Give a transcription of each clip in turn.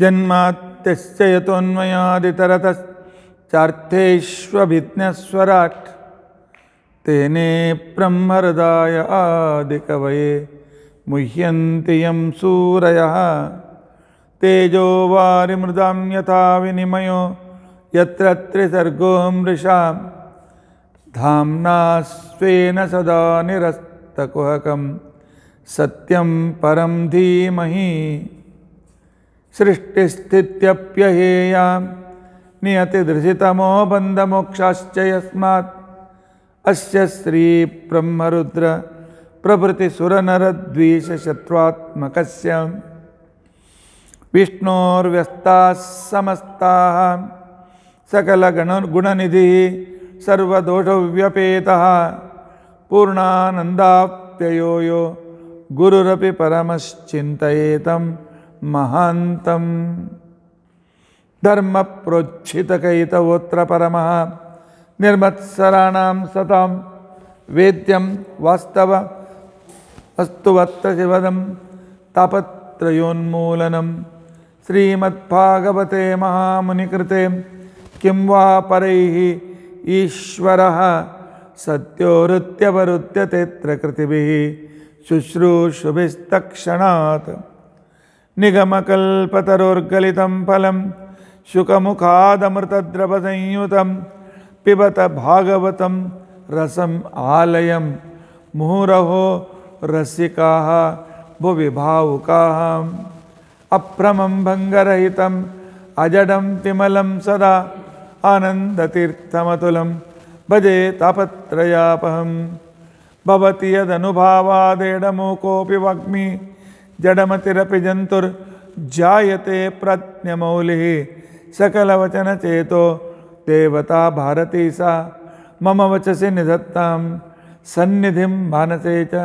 जन्मात्यश्च यतोऽन्मयादितरतश्चार्थेष्वभिज्ञः तेने ब्रह्महृदाय आदिकवये मुह्यन्ति यं सूरयः तेजो वारिमृदां यथा विनिमयो यत्र त्रिसर्गो मृषां धाम्ना स्वेन सदा निरस्तकुहकम् सत्यम परम धीमहि सृष्टिस्थित्यप्यहेया नियतिधृषितमो बन्धमोक्षाश्च यस्मात् अस्य श्रीब्रह्मरुद्र प्रभृतिसुरनरद्वीषशत्वात्मकस्य विष्णोर्व्यस्ताः गुण निधि सर्वदोषव्यपेतः पूर्णानन्दाप्ययो यो गुरुरपि परमश्चिन्तयेतं महान्तं धर्मप्रोच्छितकैतवोऽत्र परमः निर्मत्सराणां सतां वेद्यं वास्तव अस्तुवत्र शिवदं तापत्रयोन्मूलनं श्रीमद्भागवते महामुनिकृते किं वा परैः ईश्वरः सत्योरुत्यवरुध्यतेऽत्र कृतिभिः शुश्रूषुभिस्तक्षणात् निगमकल्पतरोर्गलितं फलं शुकमुखादमृतद्रवसंयुतं पिबत भागवतं रसम् आलयं मुहुरहो रसिकाः भुविभावुकाः अप्रमं भङ्गरहितम् अजडं विमलं सदा आनन्दतीर्थमतुलं भजे तापत्रयापहम् भवति यदनुभावादेडमो कोऽपि वक्मि जडमतिरपि जायते प्रज्ञमौलिः सकलवचनचेतो देवता भारती सा मम वचसि निधत्तां सन्निधिं मानसे च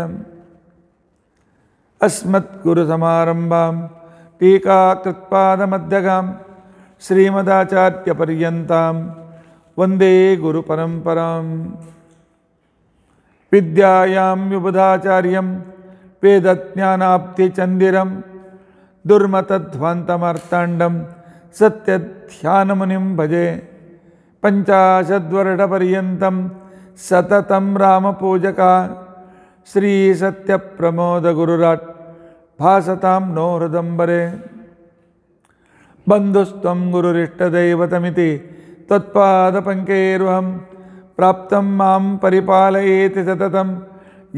अस्मद्गुरुसमारम्भां टीकाकृत्पादमध्यगां श्रीमदाचार्यपर्यन्तां वन्दे गुरुपरम्पराम् विद्यायाम्युबुधाचार्यं वेदज्ञानाप्तिचन्दिरं दुर्मतध्वान्तमार्ताण्डं सत्यध्यानमुनिं भजे पञ्चाशद्वर्षपर्यन्तं सततं रामपूजका श्रीसत्यप्रमोदगुरुराट् भासतां नो हृदम्बरे बन्धुस्त्वं गुरुरिष्टदैवतमिति त्वत्पादपङ्केरुहम् प्राप्त मं परिपालयेत सतत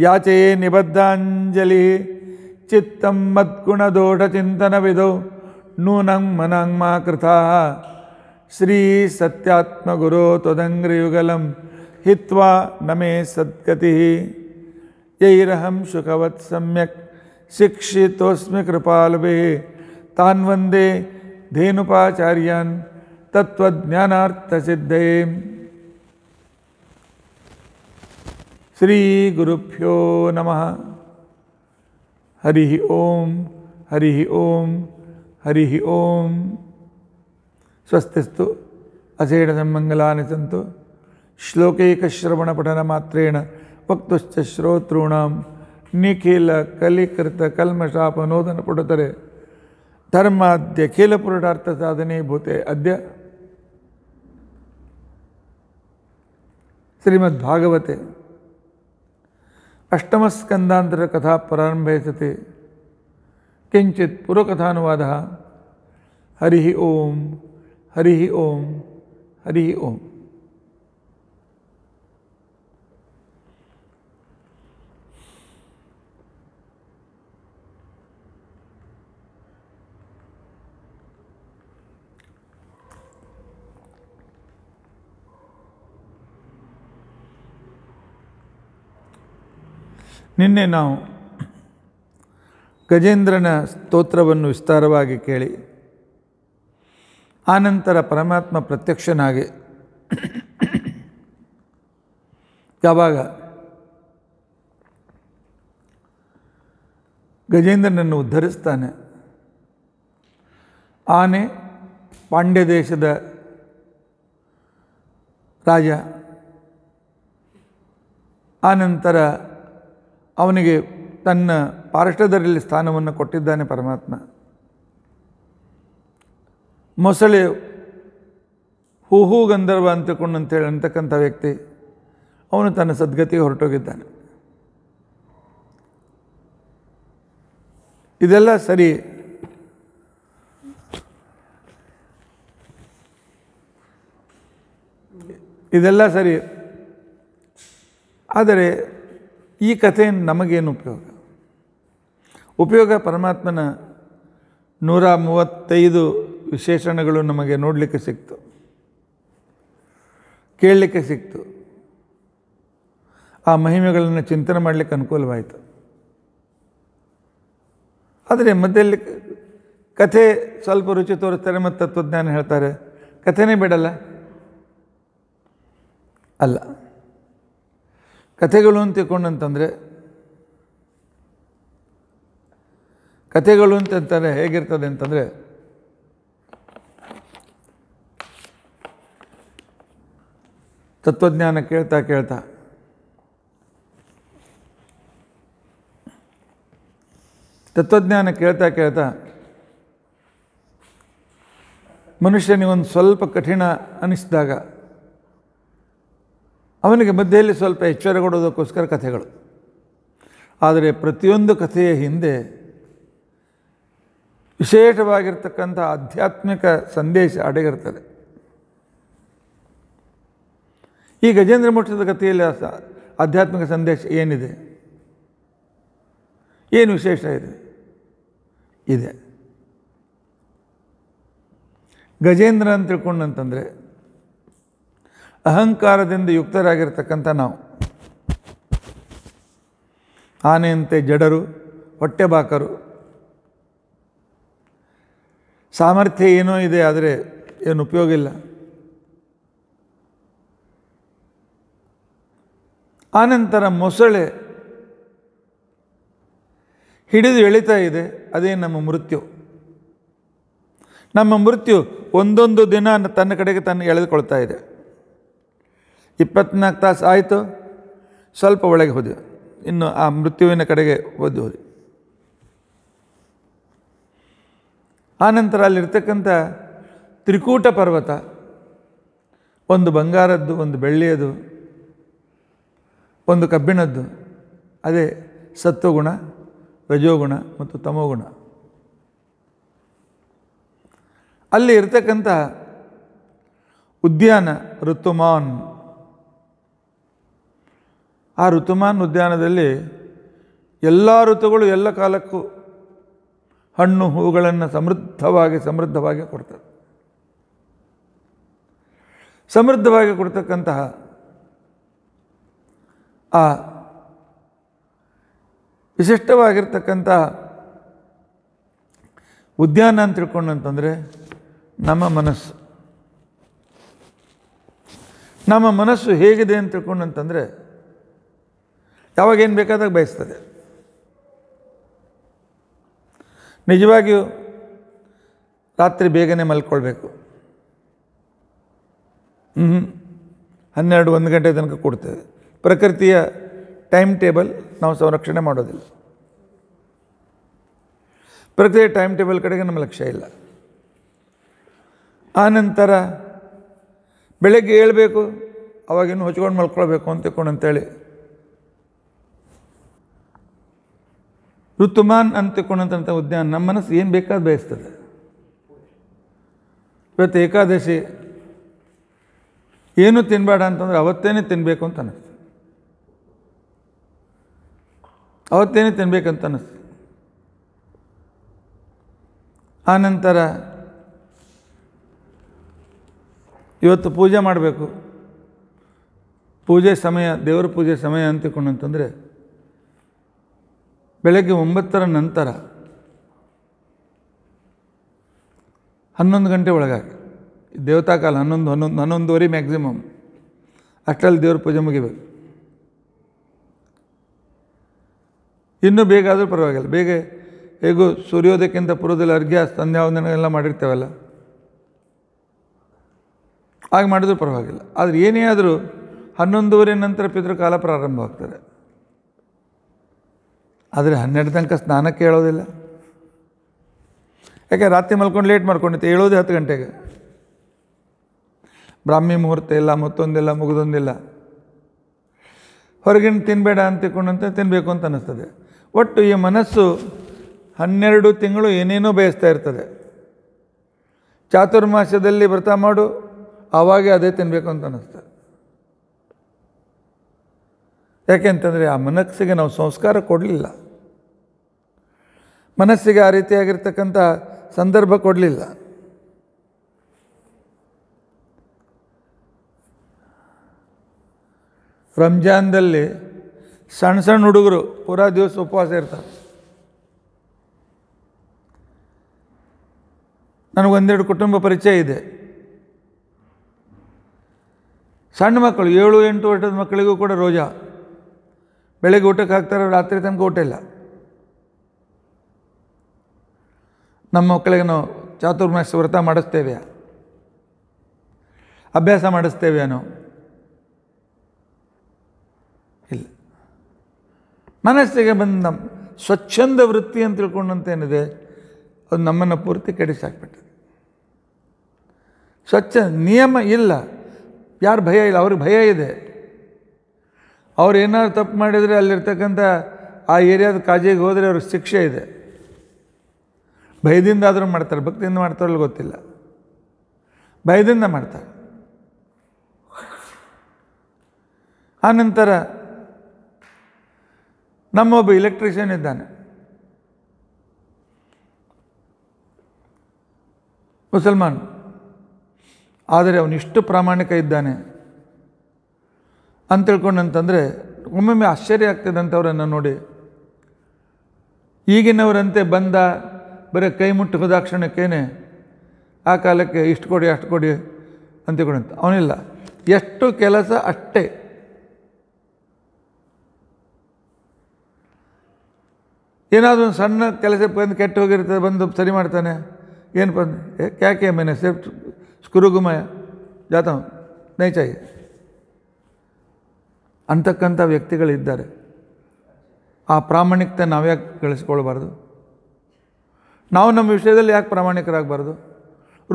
याचे निबद्धांजलि चित्तम मद्गुणदोषचिंतन विदो नूनं मनंग मा श्री सत्यात्मगुरो तदंग्रयुगलम हित्वा न मे सद्गति यैरहम सुखवत् सम्यक् शिक्षितोस्मि कृपालभे तान् वन्दे धेनुपाचार्यान् तत्त्वज्ञानार्थसिद्धये ಶ್ರೀ ಗುರುಭ್ಯೋ ನಮಃ ಹರಿ ಓಂ ಹರಿ ಓಂ ಹರಿ ಓಂ ಸ್ವಸ್ತಿಸ್ತು ಅಸೇಢಸಮ್ಮಂಗಲಾನಿ ಸಂತು ಪಠನ ಮಾತ್ರೇಣ ವಕ್ತುಶ್ಚ ಶ್ರೋತॄಣಾಂ ನಿಖಿಲ ಕಲಿಕೃತ ನೋದನ ಪುಡತರೆ ಧರ್ಮಾದ್ಯ ಖಿಲ ಪುರುಡಾರ್ಥ ಸಾಧನೆ ಭೂತೆ ಅದ್ಯ ಶ್ರೀಮದ್ಭಾಗವತೆ अष्टमस्कन्दान्तरकथा प्रारम्भेते किंचित पूर्वकथानुवादः हरि ओम हरि ओम हरि ओम ನಿನ್ನೆ ನಾವು ಗಜೇಂದ್ರನ ಸ್ತೋತ್ರವನ್ನು ವಿಸ್ತಾರವಾಗಿ ಕೇಳಿ ಆನಂತರ ಪರಮಾತ್ಮ ಪ್ರತ್ಯಕ್ಷನಾಗಿ ಯಾವಾಗ ಗಜೇಂದ್ರನನ್ನು ಉದ್ಧರಿಸ್ತಾನೆ ಆನೆ ಪಾಂಡ್ಯ ದೇಶದ ರಾಜ ಆನಂತರ ಅವನಿಗೆ ತನ್ನ ಪಾರ್ಷ್ಟದರಲ್ಲಿ ಸ್ಥಾನವನ್ನು ಕೊಟ್ಟಿದ್ದಾನೆ ಪರಮಾತ್ಮ ಮೊಸಳೆ ಹೂಹೂ ಗಂಧರ್ವ ಅಂತಕೊಂಡು ಅಂತೇಳಿ ಅಂತಕ್ಕಂಥ ವ್ಯಕ್ತಿ ಅವನು ತನ್ನ ಸದ್ಗತಿಗೆ ಹೊರಟೋಗಿದ್ದಾನೆ ಇದೆಲ್ಲ ಸರಿ ಇದೆಲ್ಲ ಸರಿ ಆದರೆ ಈ ಕಥೆಯನ್ನು ನಮಗೇನು ಉಪಯೋಗ ಉಪಯೋಗ ಪರಮಾತ್ಮನ ನೂರ ಮೂವತ್ತೈದು ವಿಶೇಷಣಗಳು ನಮಗೆ ನೋಡಲಿಕ್ಕೆ ಸಿಕ್ತು ಕೇಳಲಿಕ್ಕೆ ಸಿಕ್ತು ಆ ಮಹಿಮೆಗಳನ್ನು ಚಿಂತನೆ ಮಾಡಲಿಕ್ಕೆ ಅನುಕೂಲವಾಯಿತು ಆದರೆ ಮಧ್ಯದಲ್ಲಿ ಕಥೆ ಸ್ವಲ್ಪ ರುಚಿ ತೋರಿಸ್ತಾರೆ ಮತ್ತು ತತ್ವಜ್ಞಾನ ಹೇಳ್ತಾರೆ ಕಥೆನೇ ಬಿಡಲ್ಲ ಅಲ್ಲ ಕಥೆಗಳು ಅಂತ ತಿಳ್ಕೊಂಡಂತಂದರೆ ಕಥೆಗಳು ಅಂತಂದರೆ ಹೇಗಿರ್ತದೆ ಅಂತಂದರೆ ತತ್ವಜ್ಞಾನ ಕೇಳ್ತಾ ಕೇಳ್ತಾ ತತ್ವಜ್ಞಾನ ಕೇಳ್ತಾ ಕೇಳ್ತಾ ಮನುಷ್ಯನಿಗೊಂದು ಸ್ವಲ್ಪ ಕಠಿಣ ಅನಿಸಿದಾಗ ಅವನಿಗೆ ಮಧ್ಯೆಯಲ್ಲಿ ಸ್ವಲ್ಪ ಎಚ್ಚರ ಕೊಡೋದಕ್ಕೋಸ್ಕರ ಕಥೆಗಳು ಆದರೆ ಪ್ರತಿಯೊಂದು ಕಥೆಯ ಹಿಂದೆ ವಿಶೇಷವಾಗಿರ್ತಕ್ಕಂಥ ಆಧ್ಯಾತ್ಮಿಕ ಸಂದೇಶ ಅಡಗಿರ್ತದೆ ಈ ಗಜೇಂದ್ರ ಮೋಕ್ಷದ ಕಥೆಯಲ್ಲಿ ಆಧ್ಯಾತ್ಮಿಕ ಸಂದೇಶ ಏನಿದೆ ಏನು ವಿಶೇಷ ಇದೆ ಇದೆ ಗಜೇಂದ್ರ ಅಂತ ತಿಳ್ಕೊಂಡಂತಂದರೆ ಅಹಂಕಾರದಿಂದ ಯುಕ್ತರಾಗಿರ್ತಕ್ಕಂಥ ನಾವು ಆನೆಯಂತೆ ಜಡರು ಹೊಟ್ಟೆಬಾಕರು ಸಾಮರ್ಥ್ಯ ಏನೋ ಇದೆ ಆದರೆ ಏನು ಉಪಯೋಗ ಇಲ್ಲ ಆನಂತರ ಮೊಸಳೆ ಹಿಡಿದು ಎಳಿತಾ ಇದೆ ಅದೇ ನಮ್ಮ ಮೃತ್ಯು ನಮ್ಮ ಮೃತ್ಯು ಒಂದೊಂದು ದಿನ ತನ್ನ ಕಡೆಗೆ ತನ್ನ ಎಳೆದುಕೊಳ್ತಾ ಇದೆ ಇಪ್ಪತ್ನಾಲ್ಕು ತಾಸು ಆಯಿತು ಸ್ವಲ್ಪ ಒಳಗೆ ಹೋದೆವು ಇನ್ನು ಆ ಮೃತ್ಯುವಿನ ಕಡೆಗೆ ಒದ್ದು ಹೋದೆ ಆನಂತರ ಅಲ್ಲಿರ್ತಕ್ಕಂಥ ತ್ರಿಕೂಟ ಪರ್ವತ ಒಂದು ಬಂಗಾರದ್ದು ಒಂದು ಬೆಳ್ಳಿಯದು ಒಂದು ಕಬ್ಬಿಣದ್ದು ಅದೇ ಸತ್ವಗುಣ ರಜೋಗುಣ ಮತ್ತು ತಮೋಗುಣ ಅಲ್ಲಿ ಇರ್ತಕ್ಕಂಥ ಉದ್ಯಾನ ಋತುಮಾನ್ ಆ ಋತುಮಾನ್ ಉದ್ಯಾನದಲ್ಲಿ ಎಲ್ಲ ಋತುಗಳು ಎಲ್ಲ ಕಾಲಕ್ಕೂ ಹಣ್ಣು ಹೂಗಳನ್ನು ಸಮೃದ್ಧವಾಗಿ ಸಮೃದ್ಧವಾಗಿ ಕೊಡ್ತವೆ ಸಮೃದ್ಧವಾಗಿ ಕೊಡ್ತಕ್ಕಂತಹ ಆ ವಿಶಿಷ್ಟವಾಗಿರ್ತಕ್ಕಂತಹ ಉದ್ಯಾನ ಅಂತ ತಿಳ್ಕೊಂಡಂತಂದರೆ ನಮ್ಮ ಮನಸ್ಸು ನಮ್ಮ ಮನಸ್ಸು ಹೇಗಿದೆ ಅಂತ ತಿಳ್ಕೊಂಡಂತಂದರೆ ಯಾವಾಗ ಏನು ಬೇಕಾದಾಗ ಬಯಸ್ತದೆ ನಿಜವಾಗಿಯೂ ರಾತ್ರಿ ಬೇಗನೆ ಮಲ್ಕೊಳ್ಬೇಕು ಹ್ಞೂ ಹನ್ನೆರಡು ಒಂದು ಗಂಟೆ ತನಕ ಕೊಡ್ತೇವೆ ಪ್ರಕೃತಿಯ ಟೈಮ್ ಟೇಬಲ್ ನಾವು ಸಂರಕ್ಷಣೆ ಮಾಡೋದಿಲ್ಲ ಪ್ರಕೃತಿಯ ಟೈಮ್ ಟೇಬಲ್ ಕಡೆಗೆ ನಮ್ಮ ಲಕ್ಷ್ಯ ಇಲ್ಲ ಆನಂತರ ಬೆಳಗ್ಗೆ ಏಳಬೇಕು ಅವಾಗಿನ್ನೂ ಹೊಚ್ಕೊಂಡು ಮಲ್ಕೊಳ್ಬೇಕು ಅಂತ ತಿಳ್ಕೊಂಡು ಅಂತೇಳಿ ಋತುಮಾನ್ ಅಂತಕೊಂಡಂಥ ಉದ್ಯಾನ ನಮ್ಮ ಮನಸ್ಸು ಏನು ಬೇಕಾದ ಬಯಸ್ತದೆ ಇವತ್ತು ಏಕಾದಶಿ ಏನು ತಿನ್ನಬೇಡ ಅಂತಂದ್ರೆ ಅವತ್ತೇನೆ ತಿನ್ನಬೇಕು ಅಂತ ಅನ್ನಿಸ್ತು ಅವತ್ತೇನೆ ತಿನ್ಬೇಕಂತ ಅನ್ನಿಸ್ತು ಆನಂತರ ಇವತ್ತು ಪೂಜೆ ಮಾಡಬೇಕು ಪೂಜೆ ಸಮಯ ದೇವರ ಪೂಜೆ ಸಮಯ ಅಂತಕೊಂಡಂತಂದರೆ ಬೆಳಗ್ಗೆ ಒಂಬತ್ತರ ನಂತರ ಹನ್ನೊಂದು ಗಂಟೆ ಒಳಗಾಗಿ ದೇವತಾ ಕಾಲ ಹನ್ನೊಂದು ಹನ್ನೊಂದು ಹನ್ನೊಂದುವರೆ ಮ್ಯಾಕ್ಸಿಮಮ್ ಅಷ್ಟರಲ್ಲಿ ದೇವ್ರ ಪೂಜೆ ಮುಗಿಬೇಕು ಇನ್ನೂ ಬೇಗ ಆದರೂ ಪರವಾಗಿಲ್ಲ ಬೇಗ ಹೇಗೂ ಸೂರ್ಯೋದಯಕ್ಕಿಂತ ಪೂರ್ವದಲ್ಲಿ ಅರ್ಘ್ಯ ಸಂಧ್ಯಾವಂದನೆಲ್ಲ ಮಾಡಿರ್ತೇವಲ್ಲ ಹಾಗೆ ಮಾಡಿದ್ರೂ ಪರವಾಗಿಲ್ಲ ಆದರೆ ಏನೇ ಆದರೂ ಹನ್ನೊಂದುವರೆ ನಂತರ ಪಿತೃಕಾಲ ಪ್ರಾರಂಭ ಆಗ್ತದೆ ಆದರೆ ಹನ್ನೆರಡು ತನಕ ಸ್ನಾನಕ್ಕೆ ಹೇಳೋದಿಲ್ಲ ಯಾಕೆ ರಾತ್ರಿ ಮಲ್ಕೊಂಡು ಲೇಟ್ ಮಾಡ್ಕೊಂಡಿತ್ತು ಹೇಳೋದೇ ಹತ್ತು ಗಂಟೆಗೆ ಬ್ರಾಹ್ಮಿ ಮುಹೂರ್ತ ಇಲ್ಲ ಮತ್ತೊಂದಿಲ್ಲ ಮುಗಿದೊಂದಿಲ್ಲ ಹೊರಗಿನ ತಿನ್ನಬೇಡ ಅಂತ ತಿನ್ನಬೇಕು ಅಂತ ಅನ್ನಿಸ್ತದೆ ಒಟ್ಟು ಈ ಮನಸ್ಸು ಹನ್ನೆರಡು ತಿಂಗಳು ಏನೇನೋ ಬಯಸ್ತಾ ಇರ್ತದೆ ಚಾತುರ್ಮಾಸದಲ್ಲಿ ವ್ರತ ಮಾಡು ಆವಾಗೇ ಅದೇ ತಿನ್ನಬೇಕು ಅಂತ ಅನ್ನಿಸ್ತದೆ ಯಾಕೆ ಅಂತಂದರೆ ಆ ಮನಸ್ಸಿಗೆ ನಾವು ಸಂಸ್ಕಾರ ಕೊಡಲಿಲ್ಲ ಮನಸ್ಸಿಗೆ ಆ ರೀತಿಯಾಗಿರ್ತಕ್ಕಂಥ ಸಂದರ್ಭ ಕೊಡಲಿಲ್ಲ ರಂಜಾನ್ದಲ್ಲಿ ಸಣ್ಣ ಸಣ್ಣ ಹುಡುಗರು ಪೂರಾ ದಿವಸ ಉಪವಾಸ ಇರ್ತಾರೆ ನನಗೊಂದೆರಡು ಕುಟುಂಬ ಪರಿಚಯ ಇದೆ ಸಣ್ಣ ಮಕ್ಕಳು ಏಳು ಎಂಟು ವರ್ಷದ ಮಕ್ಕಳಿಗೂ ಕೂಡ ರೋಜಾ ಬೆಳಗ್ಗೆ ಊಟಕ್ಕೆ ಹಾಕ್ತಾರೆ ರಾತ್ರಿ ತನಕ ಊಟ ಇಲ್ಲ ನಮ್ಮ ಮಕ್ಕಳಿಗೆ ನಾವು ಚಾತುರ್ಮಾಸ ವ್ರತ ಮಾಡಿಸ್ತೇವೆ ಅಭ್ಯಾಸ ಮಾಡಿಸ್ತೇವೇನೋ ಇಲ್ಲ ಮನಸ್ಸಿಗೆ ಬಂದು ನಮ್ಮ ಸ್ವಚ್ಛಂದ ವೃತ್ತಿ ಅಂತ ತಿಳ್ಕೊಂಡಂತೇನಿದೆ ಅದು ನಮ್ಮನ್ನು ಪೂರ್ತಿ ಕೆಡಿಸಾಕ್ಬಿಟ್ಟಿದೆ ಸ್ವಚ್ಛ ನಿಯಮ ಇಲ್ಲ ಯಾರು ಭಯ ಇಲ್ಲ ಅವ್ರಿಗೆ ಭಯ ಇದೆ ಅವ್ರು ಏನಾದ್ರು ತಪ್ಪು ಮಾಡಿದರೆ ಅಲ್ಲಿರ್ತಕ್ಕಂಥ ಆ ಏರಿಯಾದ ಕಾಜಿಗೆ ಹೋದರೆ ಅವ್ರಿಗೆ ಶಿಕ್ಷೆ ಇದೆ ಭಯದಿಂದ ಆದರೂ ಮಾಡ್ತಾರೆ ಭಕ್ತಿಯಿಂದ ಮಾಡ್ತಾರಲ್ಲ ಗೊತ್ತಿಲ್ಲ ಭಯದಿಂದ ಮಾಡ್ತಾರೆ ಆನಂತರ ನಮ್ಮೊಬ್ಬ ಇಲೆಕ್ಟ್ರಿಷಿಯನ್ ಇದ್ದಾನೆ ಮುಸಲ್ಮಾನ್ ಆದರೆ ಅವನಿಷ್ಟು ಪ್ರಾಮಾಣಿಕ ಇದ್ದಾನೆ ಅಂತ ತಿಳ್ಕೊಂಡಂತಂದರೆ ಒಮ್ಮೊಮ್ಮೆ ಆಶ್ಚರ್ಯ ಆಗ್ತದಂಥವ್ರನ್ನು ನೋಡಿ ಈಗಿನವರಂತೆ ಬಂದ ಬರೀ ಕೈ ಮುಟ್ಟಿ ಹೋದಾಕ್ಷಣಕ್ಕೇನೆ ಆ ಕಾಲಕ್ಕೆ ಇಷ್ಟು ಕೊಡಿ ಅಷ್ಟು ಕೊಡಿ ಅಂತಿಕೊಂಡಂತ ಅವನಿಲ್ಲ ಎಷ್ಟು ಕೆಲಸ ಅಷ್ಟೇ ಏನಾದರೂ ಒಂದು ಸಣ್ಣ ಕೆಲಸ ಬಂದು ಕೆಟ್ಟು ಹೋಗಿರ್ತದೆ ಬಂದು ಸರಿ ಮಾಡ್ತಾನೆ ಏನು ಬಂದು ಕ್ಯಾಕೆ ಮೇನೆ ಸೇಫ್ ಸ್ಕುರುಗುಮಯ ಜಾತ ನೈಚಾಯಿ ಅಂತಕ್ಕಂಥ ವ್ಯಕ್ತಿಗಳಿದ್ದಾರೆ ಆ ಪ್ರಾಮಾಣಿಕತೆ ನಾವ್ಯಾಕೆ ಕಳಿಸ್ಕೊಳ್ಬಾರ್ದು ನಾವು ನಮ್ಮ ವಿಷಯದಲ್ಲಿ ಯಾಕೆ ಪ್ರಾಮಾಣಿಕರಾಗಬಾರ್ದು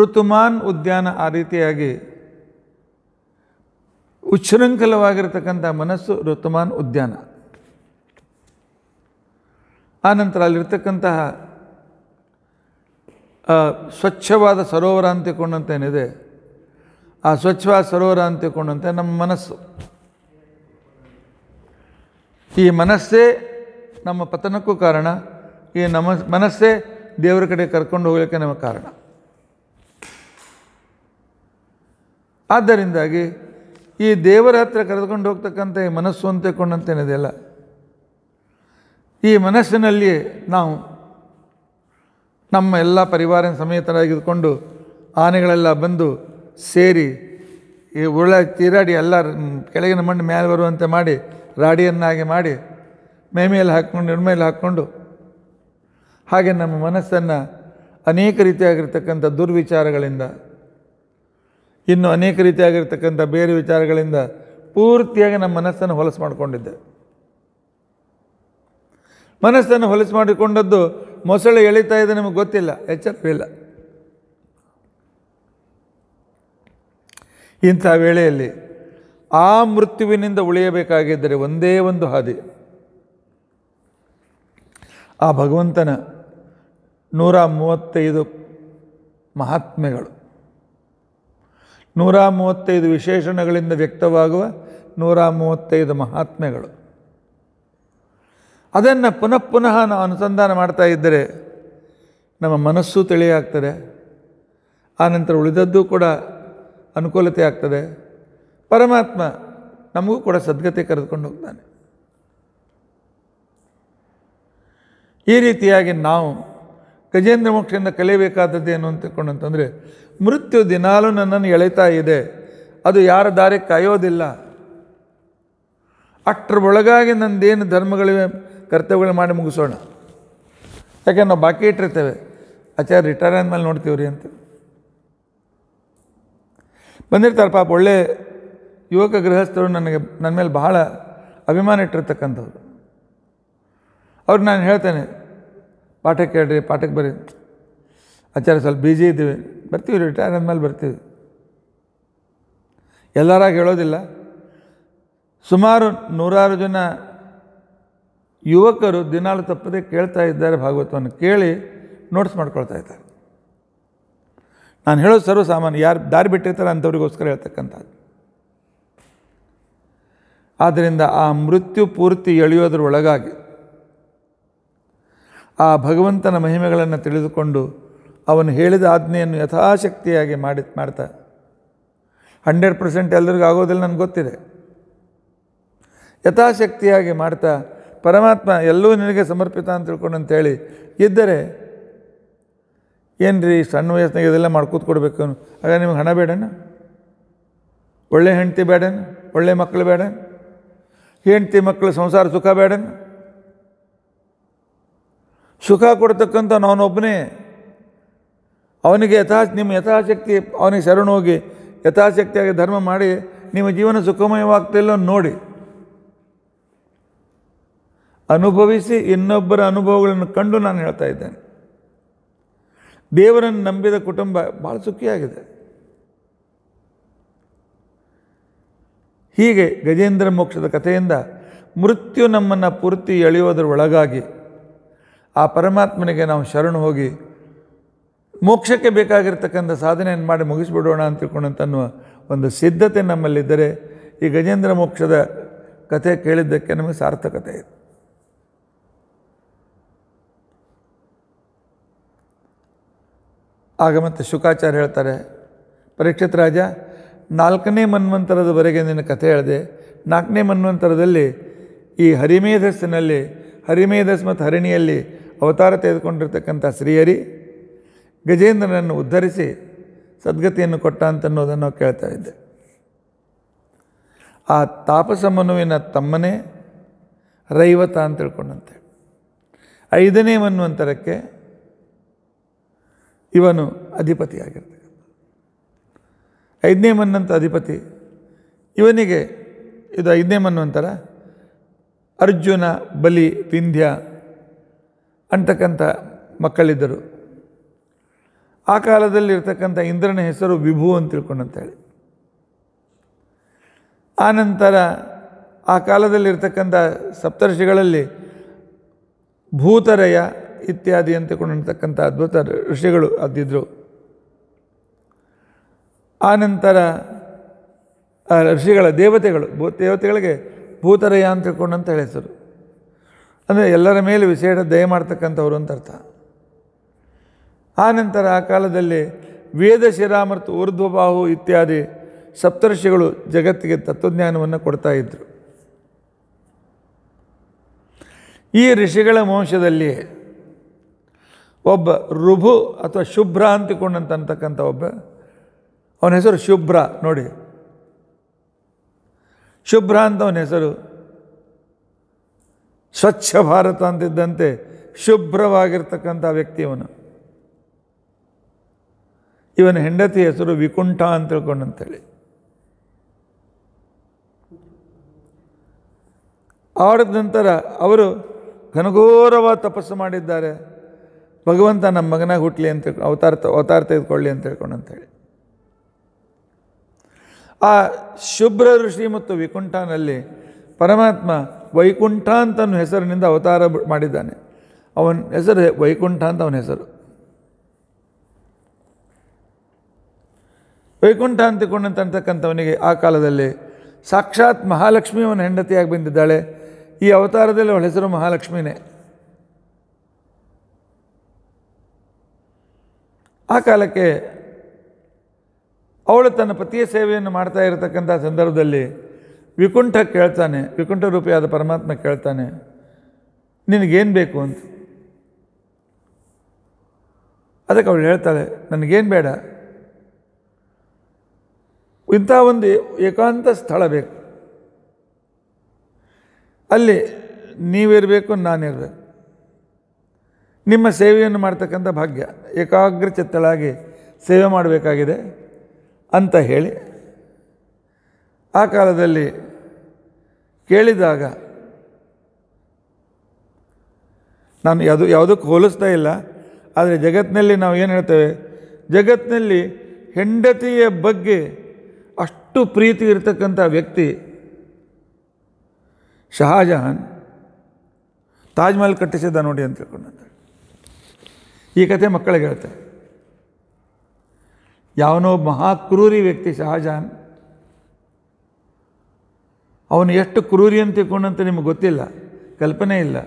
ಋತುಮಾನ್ ಉದ್ಯಾನ ಆ ರೀತಿಯಾಗಿ ಉಚ್ಛೃಂಖಲವಾಗಿರ್ತಕ್ಕಂಥ ಮನಸ್ಸು ಋತುಮಾನ್ ಉದ್ಯಾನ ಆನಂತರ ಅಲ್ಲಿರ್ತಕ್ಕಂತಹ ಸ್ವಚ್ಛವಾದ ಸರೋವರ ಅಂತಿಕೊಂಡಂತ ಏನಿದೆ ಆ ಸ್ವಚ್ಛವಾದ ಸರೋವರ ಅಂತಿಕೊಂಡಂತೆ ನಮ್ಮ ಮನಸ್ಸು ಈ ಮನಸ್ಸೇ ನಮ್ಮ ಪತನಕ್ಕೂ ಕಾರಣ ಈ ನಮ್ಮ ಮನಸ್ಸೇ ದೇವರ ಕಡೆ ಕರ್ಕೊಂಡು ಹೋಗಲಿಕ್ಕೆ ನಮಗೆ ಕಾರಣ ಆದ್ದರಿಂದಾಗಿ ಈ ದೇವರ ಹತ್ರ ಕರೆದುಕೊಂಡು ಹೋಗ್ತಕ್ಕಂಥ ಈ ಮನಸ್ಸು ಕೊಂಡಂತೇನಿದೆಯಲ್ಲ ಈ ಮನಸ್ಸಿನಲ್ಲಿ ನಾವು ನಮ್ಮ ಎಲ್ಲ ಪರಿವಾರ ಸಮೇತರಾಗಿದ್ದುಕೊಂಡು ಆನೆಗಳೆಲ್ಲ ಬಂದು ಸೇರಿ ಈ ಉರುಳ ತೀರಾಡಿ ಎಲ್ಲ ಕೆಳಗಿನ ಮಣ್ಣು ಮೇಲೆ ಬರುವಂತೆ ಮಾಡಿ ರಾಡಿಯನ್ನಾಗಿ ಮಾಡಿ ಮೇಮೇಲೆ ಹಾಕ್ಕೊಂಡು ನಿರ್ಮೆಯಲ್ಲಿ ಹಾಕ್ಕೊಂಡು ಹಾಗೆ ನಮ್ಮ ಮನಸ್ಸನ್ನು ಅನೇಕ ರೀತಿಯಾಗಿರ್ತಕ್ಕಂಥ ದುರ್ವಿಚಾರಗಳಿಂದ ಇನ್ನು ಅನೇಕ ರೀತಿಯಾಗಿರ್ತಕ್ಕಂಥ ಬೇರೆ ವಿಚಾರಗಳಿಂದ ಪೂರ್ತಿಯಾಗಿ ನಮ್ಮ ಮನಸ್ಸನ್ನು ಹೊಲಸು ಮಾಡಿಕೊಂಡಿದ್ದೆ ಮನಸ್ಸನ್ನು ಹೊಲಸು ಮಾಡಿಕೊಂಡದ್ದು ಮೊಸಳೆ ಎಳಿತಾ ಇದೆ ನಮಗೆ ಗೊತ್ತಿಲ್ಲ ಎಚ್ಚರವಿಲ್ಲ ಇಂಥ ವೇಳೆಯಲ್ಲಿ ಆ ಮೃತ್ಯುವಿನಿಂದ ಉಳಿಯಬೇಕಾಗಿದ್ದರೆ ಒಂದೇ ಒಂದು ಹಾದಿ ಆ ಭಗವಂತನ ನೂರ ಮೂವತ್ತೈದು ಮಹಾತ್ಮೆಗಳು ನೂರ ಮೂವತ್ತೈದು ವಿಶೇಷಣಗಳಿಂದ ವ್ಯಕ್ತವಾಗುವ ನೂರ ಮೂವತ್ತೈದು ಮಹಾತ್ಮೆಗಳು ಅದನ್ನು ಪುನಃ ಪುನಃ ನಾವು ಅನುಸಂಧಾನ ಮಾಡ್ತಾ ಇದ್ದರೆ ನಮ್ಮ ಮನಸ್ಸು ತಿಳಿಯಾಗ್ತದೆ ಆನಂತರ ಉಳಿದದ್ದು ಕೂಡ ಅನುಕೂಲತೆ ಆಗ್ತದೆ ಪರಮಾತ್ಮ ನಮಗೂ ಕೂಡ ಸದ್ಗತಿ ಕರೆದುಕೊಂಡು ಹೋಗ್ತಾನೆ ಈ ರೀತಿಯಾಗಿ ನಾವು ಗಜೇಂದ್ರ ಮೋಕ್ಷದಿಂದ ಕಲಿಯಬೇಕಾದದ್ದು ಏನು ಅಂತಕೊಂಡು ಅಂತಂದರೆ ಮೃತ್ಯು ದಿನಾಲೂ ನನ್ನನ್ನು ಎಳೆತಾ ಇದೆ ಅದು ಯಾರ ದಾರಿ ಕಾಯೋದಿಲ್ಲ ಅಷ್ಟರ ಒಳಗಾಗಿ ನಂದೇನು ಧರ್ಮಗಳಿವೆ ಕರ್ತವ್ಯಗಳು ಮಾಡಿ ಮುಗಿಸೋಣ ಯಾಕೆ ನಾವು ಬಾಕಿ ಇಟ್ಟಿರ್ತೇವೆ ಆಚಾರ್ಯ ರಿಟೈರ್ ಆದಮೇಲೆ ನೋಡ್ತೀವಿ ರೀ ಅಂತ ಬಂದಿರ್ತಾರೆ ಪಾಪ ಒಳ್ಳೆ ಯುವಕ ಗೃಹಸ್ಥರು ನನಗೆ ನನ್ನ ಮೇಲೆ ಬಹಳ ಅಭಿಮಾನ ಇಟ್ಟಿರ್ತಕ್ಕಂಥವ್ರು ಅವ್ರು ನಾನು ಹೇಳ್ತೇನೆ ಪಾಠ ಕೇಳ್ರಿ ಪಾಠಕ್ಕೆ ಬರ್ರಿ ಆಚಾರ ಸ್ವಲ್ಪ ಬ್ಯುಸಿ ಇದ್ದೀವಿ ಬರ್ತೀವಿ ರಿಟೈರ್ ಆದಮೇಲೆ ಬರ್ತೀವಿ ಎಲ್ಲರಾಗ ಹೇಳೋದಿಲ್ಲ ಸುಮಾರು ನೂರಾರು ಜನ ಯುವಕರು ದಿನಾಲು ತಪ್ಪದೆ ಕೇಳ್ತಾ ಇದ್ದಾರೆ ಭಾಗವತವನ್ನು ಕೇಳಿ ನೋಟ್ಸ್ ಮಾಡ್ಕೊಳ್ತಾ ಇದ್ದಾರೆ ನಾನು ಹೇಳೋದು ಸಾಮಾನ್ಯ ಯಾರು ದಾರಿ ಬಿಟ್ಟಿರ್ತಾರೆ ಅಂಥವ್ರಿಗೋಸ್ಕರ ಹೇಳ್ತಕ್ಕಂಥದ್ದು ಆದ್ದರಿಂದ ಆ ಮೃತ್ಯು ಪೂರ್ತಿ ಎಳೆಯೋದ್ರ ಒಳಗಾಗಿ ಆ ಭಗವಂತನ ಮಹಿಮೆಗಳನ್ನು ತಿಳಿದುಕೊಂಡು ಅವನು ಹೇಳಿದ ಆಜ್ಞೆಯನ್ನು ಯಥಾಶಕ್ತಿಯಾಗಿ ಮಾಡಿ ಮಾಡ್ತಾ ಹಂಡ್ರೆಡ್ ಪರ್ಸೆಂಟ್ ಎಲ್ಲರಿಗೂ ಆಗೋದಿಲ್ಲ ನನಗೆ ಗೊತ್ತಿದೆ ಯಥಾಶಕ್ತಿಯಾಗಿ ಮಾಡ್ತಾ ಪರಮಾತ್ಮ ಎಲ್ಲೂ ನಿನಗೆ ಸಮರ್ಪಿತ ಅಂತ ತಿಳ್ಕೊಂಡು ಅಂತೇಳಿ ಇದ್ದರೆ ಏನು ರೀ ಸಣ್ಣ ವಯಸ್ಸಿನಾಗ ಇದೆಲ್ಲ ಮಾಡ್ಕೂತ್ ಕೊಡಬೇಕು ಆಗ ನಿಮಗೆ ಹಣ ಬೇಡನ ಒಳ್ಳೆ ಹೆಂಡ್ತಿ ಬೇಡನ ಒಳ್ಳೆ ಮಕ್ಕಳು ಬೇಡ ಹೆಂಡ್ತಿ ಮಕ್ಕಳು ಸಂಸಾರ ಸುಖ ಬೇಡನ ಸುಖ ಕೊಡ್ತಕ್ಕಂಥ ನಾನೊಬ್ಬನೇ ಅವನಿಗೆ ಯಥಾ ನಿಮ್ಮ ಯಥಾಶಕ್ತಿ ಅವನಿಗೆ ಶರಣೋಗಿ ಯಥಾಶಕ್ತಿಯಾಗಿ ಧರ್ಮ ಮಾಡಿ ನಿಮ್ಮ ಜೀವನ ಸುಖಮಯವಾಗ್ತಿಲ್ಲ ನೋಡಿ ಅನುಭವಿಸಿ ಇನ್ನೊಬ್ಬರ ಅನುಭವಗಳನ್ನು ಕಂಡು ನಾನು ಹೇಳ್ತಾ ಇದ್ದೇನೆ ದೇವರನ್ನು ನಂಬಿದ ಕುಟುಂಬ ಭಾಳ ಸುಖಿಯಾಗಿದೆ ಹೀಗೆ ಗಜೇಂದ್ರ ಮೋಕ್ಷದ ಕಥೆಯಿಂದ ಮೃತ್ಯು ನಮ್ಮನ್ನು ಪೂರ್ತಿ ಎಳೆಯೋದರ ಒಳಗಾಗಿ ಆ ಪರಮಾತ್ಮನಿಗೆ ನಾವು ಶರಣು ಹೋಗಿ ಮೋಕ್ಷಕ್ಕೆ ಬೇಕಾಗಿರ್ತಕ್ಕಂಥ ಸಾಧನೆಯನ್ನು ಮಾಡಿ ಮುಗಿಸ್ಬಿಡೋಣ ಅಂತ ಅನ್ನುವ ಒಂದು ಸಿದ್ಧತೆ ನಮ್ಮಲ್ಲಿದ್ದರೆ ಈ ಗಜೇಂದ್ರ ಮೋಕ್ಷದ ಕಥೆ ಕೇಳಿದ್ದಕ್ಕೆ ನಮಗೆ ಸಾರ್ಥಕತೆ ಇದೆ ಆಗ ಮತ್ತು ಶುಕಾಚಾರ್ಯ ಹೇಳ್ತಾರೆ ಪರೀಕ್ಷಿತ್ ರಾಜ ನಾಲ್ಕನೇ ಮನ್ವಂತರದವರೆಗೆ ನಿನ್ನ ಕಥೆ ಹೇಳಿದೆ ನಾಲ್ಕನೇ ಮನ್ವಂತರದಲ್ಲಿ ಈ ಹರಿಮೇಧಸ್ಸಿನಲ್ಲಿ ಹರಿಮೇಧಸ್ ಮತ್ತು ಹರಿಣಿಯಲ್ಲಿ ಅವತಾರ ತೆಗೆದುಕೊಂಡಿರ್ತಕ್ಕಂಥ ಶ್ರೀಹರಿ ಗಜೇಂದ್ರನನ್ನು ಉದ್ಧರಿಸಿ ಸದ್ಗತಿಯನ್ನು ಕೊಟ್ಟ ನಾವು ಕೇಳ್ತಾ ಇದ್ದೆ ಆ ತಾಪಸ ಮನುವಿನ ತಮ್ಮನೇ ರೈವತ ಅಂತ ತಿಳ್ಕೊಂಡಂತೆ ಐದನೇ ಮನ್ವಂತರಕ್ಕೆ ಇವನು ಅಧಿಪತಿಯಾಗಿರ್ತಕ್ಕಂಥ ಐದನೇ ಮನ್ನಂತ ಅಧಿಪತಿ ಇವನಿಗೆ ಇದು ಐದನೇ ಮನ್ವಂತರ ಅರ್ಜುನ ಬಲಿ ವಿಂಧ್ಯ ಅಂತಕ್ಕಂಥ ಮಕ್ಕಳಿದ್ದರು ಆ ಕಾಲದಲ್ಲಿ ಇಂದ್ರನ ಹೆಸರು ವಿಭು ಅಂತ ಹೇಳಿ ಆನಂತರ ಆ ಕಾಲದಲ್ಲಿರ್ತಕ್ಕಂಥ ಸಪ್ತರ್ಷಿಗಳಲ್ಲಿ ಭೂತರಯ ಇತ್ಯಾದಿ ಅಂತ ಕೊಂಡಿರ್ತಕ್ಕಂಥ ಅದ್ಭುತ ಋಷಿಗಳು ಅದ್ದಿದ್ರು ಆನಂತರ ಋಷಿಗಳ ದೇವತೆಗಳು ಭೂ ದೇವತೆಗಳಿಗೆ ಭೂತರಯ ಅಂತ ತಿಳ್ಕೊಂಡಂತ ಹೆಸರು ಅಂದರೆ ಎಲ್ಲರ ಮೇಲೆ ವಿಶೇಷ ದಯ ಮಾಡ್ತಕ್ಕಂಥವ್ರು ಅಂತ ಅರ್ಥ ಆ ನಂತರ ಆ ಕಾಲದಲ್ಲಿ ವೇದ ಶಿರಾಮರ್ತು ಊರ್ಧ್ವಬಾಹು ಇತ್ಯಾದಿ ಸಪ್ತರ್ಷಿಗಳು ಜಗತ್ತಿಗೆ ತತ್ವಜ್ಞಾನವನ್ನು ಕೊಡ್ತಾ ಇದ್ದರು ಈ ಋಷಿಗಳ ವಂಶದಲ್ಲಿ ಒಬ್ಬ ರುಭು ಅಥವಾ ಶುಭ್ರ ಅಂತಿಕೊಂಡಂತಕ್ಕಂಥ ಒಬ್ಬ ಅವನ ಹೆಸರು ಶುಭ್ರ ನೋಡಿ ಶುಭ್ರ ಅಂತ ಅವನ ಹೆಸರು ಸ್ವಚ್ಛ ಭಾರತ ಅಂತಿದ್ದಂತೆ ಶುಭ್ರವಾಗಿರ್ತಕ್ಕಂಥ ವ್ಯಕ್ತಿ ಇವನು ಇವನ ಹೆಂಡತಿ ಹೆಸರು ವಿಕುಂಠ ಅಂತ ತಿಳ್ಕೊಂಡಂತೇಳಿ ಆಡಿದ ನಂತರ ಅವರು ಘನಘೋರವಾದ ತಪಸ್ಸು ಮಾಡಿದ್ದಾರೆ ಭಗವಂತ ನಮ್ಮ ಮಗನಾಗ ಹುಟ್ಟಲಿ ಅಂತ ಅವತಾರ ಅವತಾರ ತೆಗೆದುಕೊಳ್ಳಿ ಅಂತ ಹೇಳ್ಕೊಂಡಂತೇಳಿ ಆ ಶುಭ್ರ ಋಷಿ ಮತ್ತು ವಿಕುಂಠನಲ್ಲಿ ಪರಮಾತ್ಮ ವೈಕುಂಠ ಅಂತ ಹೆಸರಿನಿಂದ ಅವತಾರ ಮಾಡಿದ್ದಾನೆ ಅವನ ಹೆಸರು ವೈಕುಂಠ ಅಂತ ಅವನ ಹೆಸರು ವೈಕುಂಠ ಕೊಂಡಂತಕ್ಕಂಥವನಿಗೆ ಆ ಕಾಲದಲ್ಲಿ ಸಾಕ್ಷಾತ್ ಮಹಾಲಕ್ಷ್ಮಿ ಅವನ ಹೆಂಡತಿಯಾಗಿ ಬಂದಿದ್ದಾಳೆ ಈ ಅವತಾರದಲ್ಲಿ ಅವಳ ಹೆಸರು ಮಹಾಲಕ್ಷ್ಮಿನೇ ಆ ಕಾಲಕ್ಕೆ ಅವಳು ತನ್ನ ಪತಿಯ ಸೇವೆಯನ್ನು ಮಾಡ್ತಾ ಇರತಕ್ಕಂಥ ಸಂದರ್ಭದಲ್ಲಿ ವಿಕುಂಠ ಕೇಳ್ತಾನೆ ವಿಕುಂಠ ರೂಪಿಯಾದ ಪರಮಾತ್ಮ ಕೇಳ್ತಾನೆ ನಿನಗೇನು ಬೇಕು ಅಂತ ಅದಕ್ಕೆ ಅವಳು ಹೇಳ್ತಾಳೆ ನನಗೇನು ಬೇಡ ಇಂಥ ಒಂದು ಏಕಾಂತ ಸ್ಥಳ ಬೇಕು ಅಲ್ಲಿ ನೀವಿರಬೇಕು ನಾನಿರಬೇಕು ನಿಮ್ಮ ಸೇವೆಯನ್ನು ಮಾಡ್ತಕ್ಕಂಥ ಭಾಗ್ಯ ಏಕಾಗ್ರ ಚಿತ್ತಳಾಗಿ ಸೇವೆ ಮಾಡಬೇಕಾಗಿದೆ ಅಂತ ಹೇಳಿ ಆ ಕಾಲದಲ್ಲಿ ಕೇಳಿದಾಗ ನಾನು ಯಾವುದು ಯಾವುದಕ್ಕೆ ಹೋಲಿಸ್ತಾ ಇಲ್ಲ ಆದರೆ ಜಗತ್ತಿನಲ್ಲಿ ನಾವು ಏನು ಹೇಳ್ತೇವೆ ಜಗತ್ತಿನಲ್ಲಿ ಹೆಂಡತಿಯ ಬಗ್ಗೆ ಅಷ್ಟು ಪ್ರೀತಿ ಇರತಕ್ಕಂಥ ವ್ಯಕ್ತಿ ಶಹಾಜಹಾನ್ ತಾಜ್ಮಹಲ್ ಕಟ್ಟಿಸಿದ್ದ ನೋಡಿ ಅಂತ ತಿಳ್ಕೊಂಡಂತ ಈ ಕಥೆ ಮಕ್ಕಳಿಗೆ ಹೇಳ್ತಾರೆ ಯಾವನೋ ಮಹಾಕ್ರೂರಿ ವ್ಯಕ್ತಿ ಶಹಾಜಹಾನ್ ಅವನು ಎಷ್ಟು ಕ್ರೂರಿ ಅಂತ ತಿಳ್ಕೊಂಡಂತ ನಿಮಗೆ ಗೊತ್ತಿಲ್ಲ ಕಲ್ಪನೆ ಇಲ್ಲ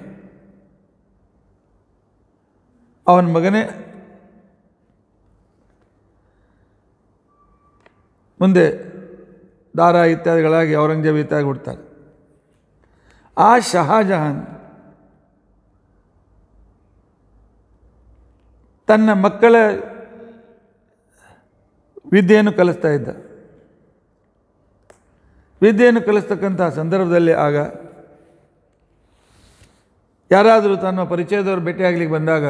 ಅವನ ಮಗನೇ ಮುಂದೆ ದಾರ ಇತ್ಯಾದಿಗಳಾಗಿ ಔರಂಗಜೇಬ ಇತ್ಯಾದಿ ಹುಡ್ತಾರೆ ಆ ಶಹಾಜಹಾನ್ ತನ್ನ ಮಕ್ಕಳ ವಿದ್ಯೆಯನ್ನು ಕಲಿಸ್ತಾ ಇದ್ದ ವಿದ್ಯೆಯನ್ನು ಕಲಿಸ್ತಕ್ಕಂತಹ ಸಂದರ್ಭದಲ್ಲಿ ಆಗ ಯಾರಾದರೂ ತನ್ನ ಪರಿಚಯದವರು ಭೇಟಿಯಾಗಲಿಕ್ಕೆ ಬಂದಾಗ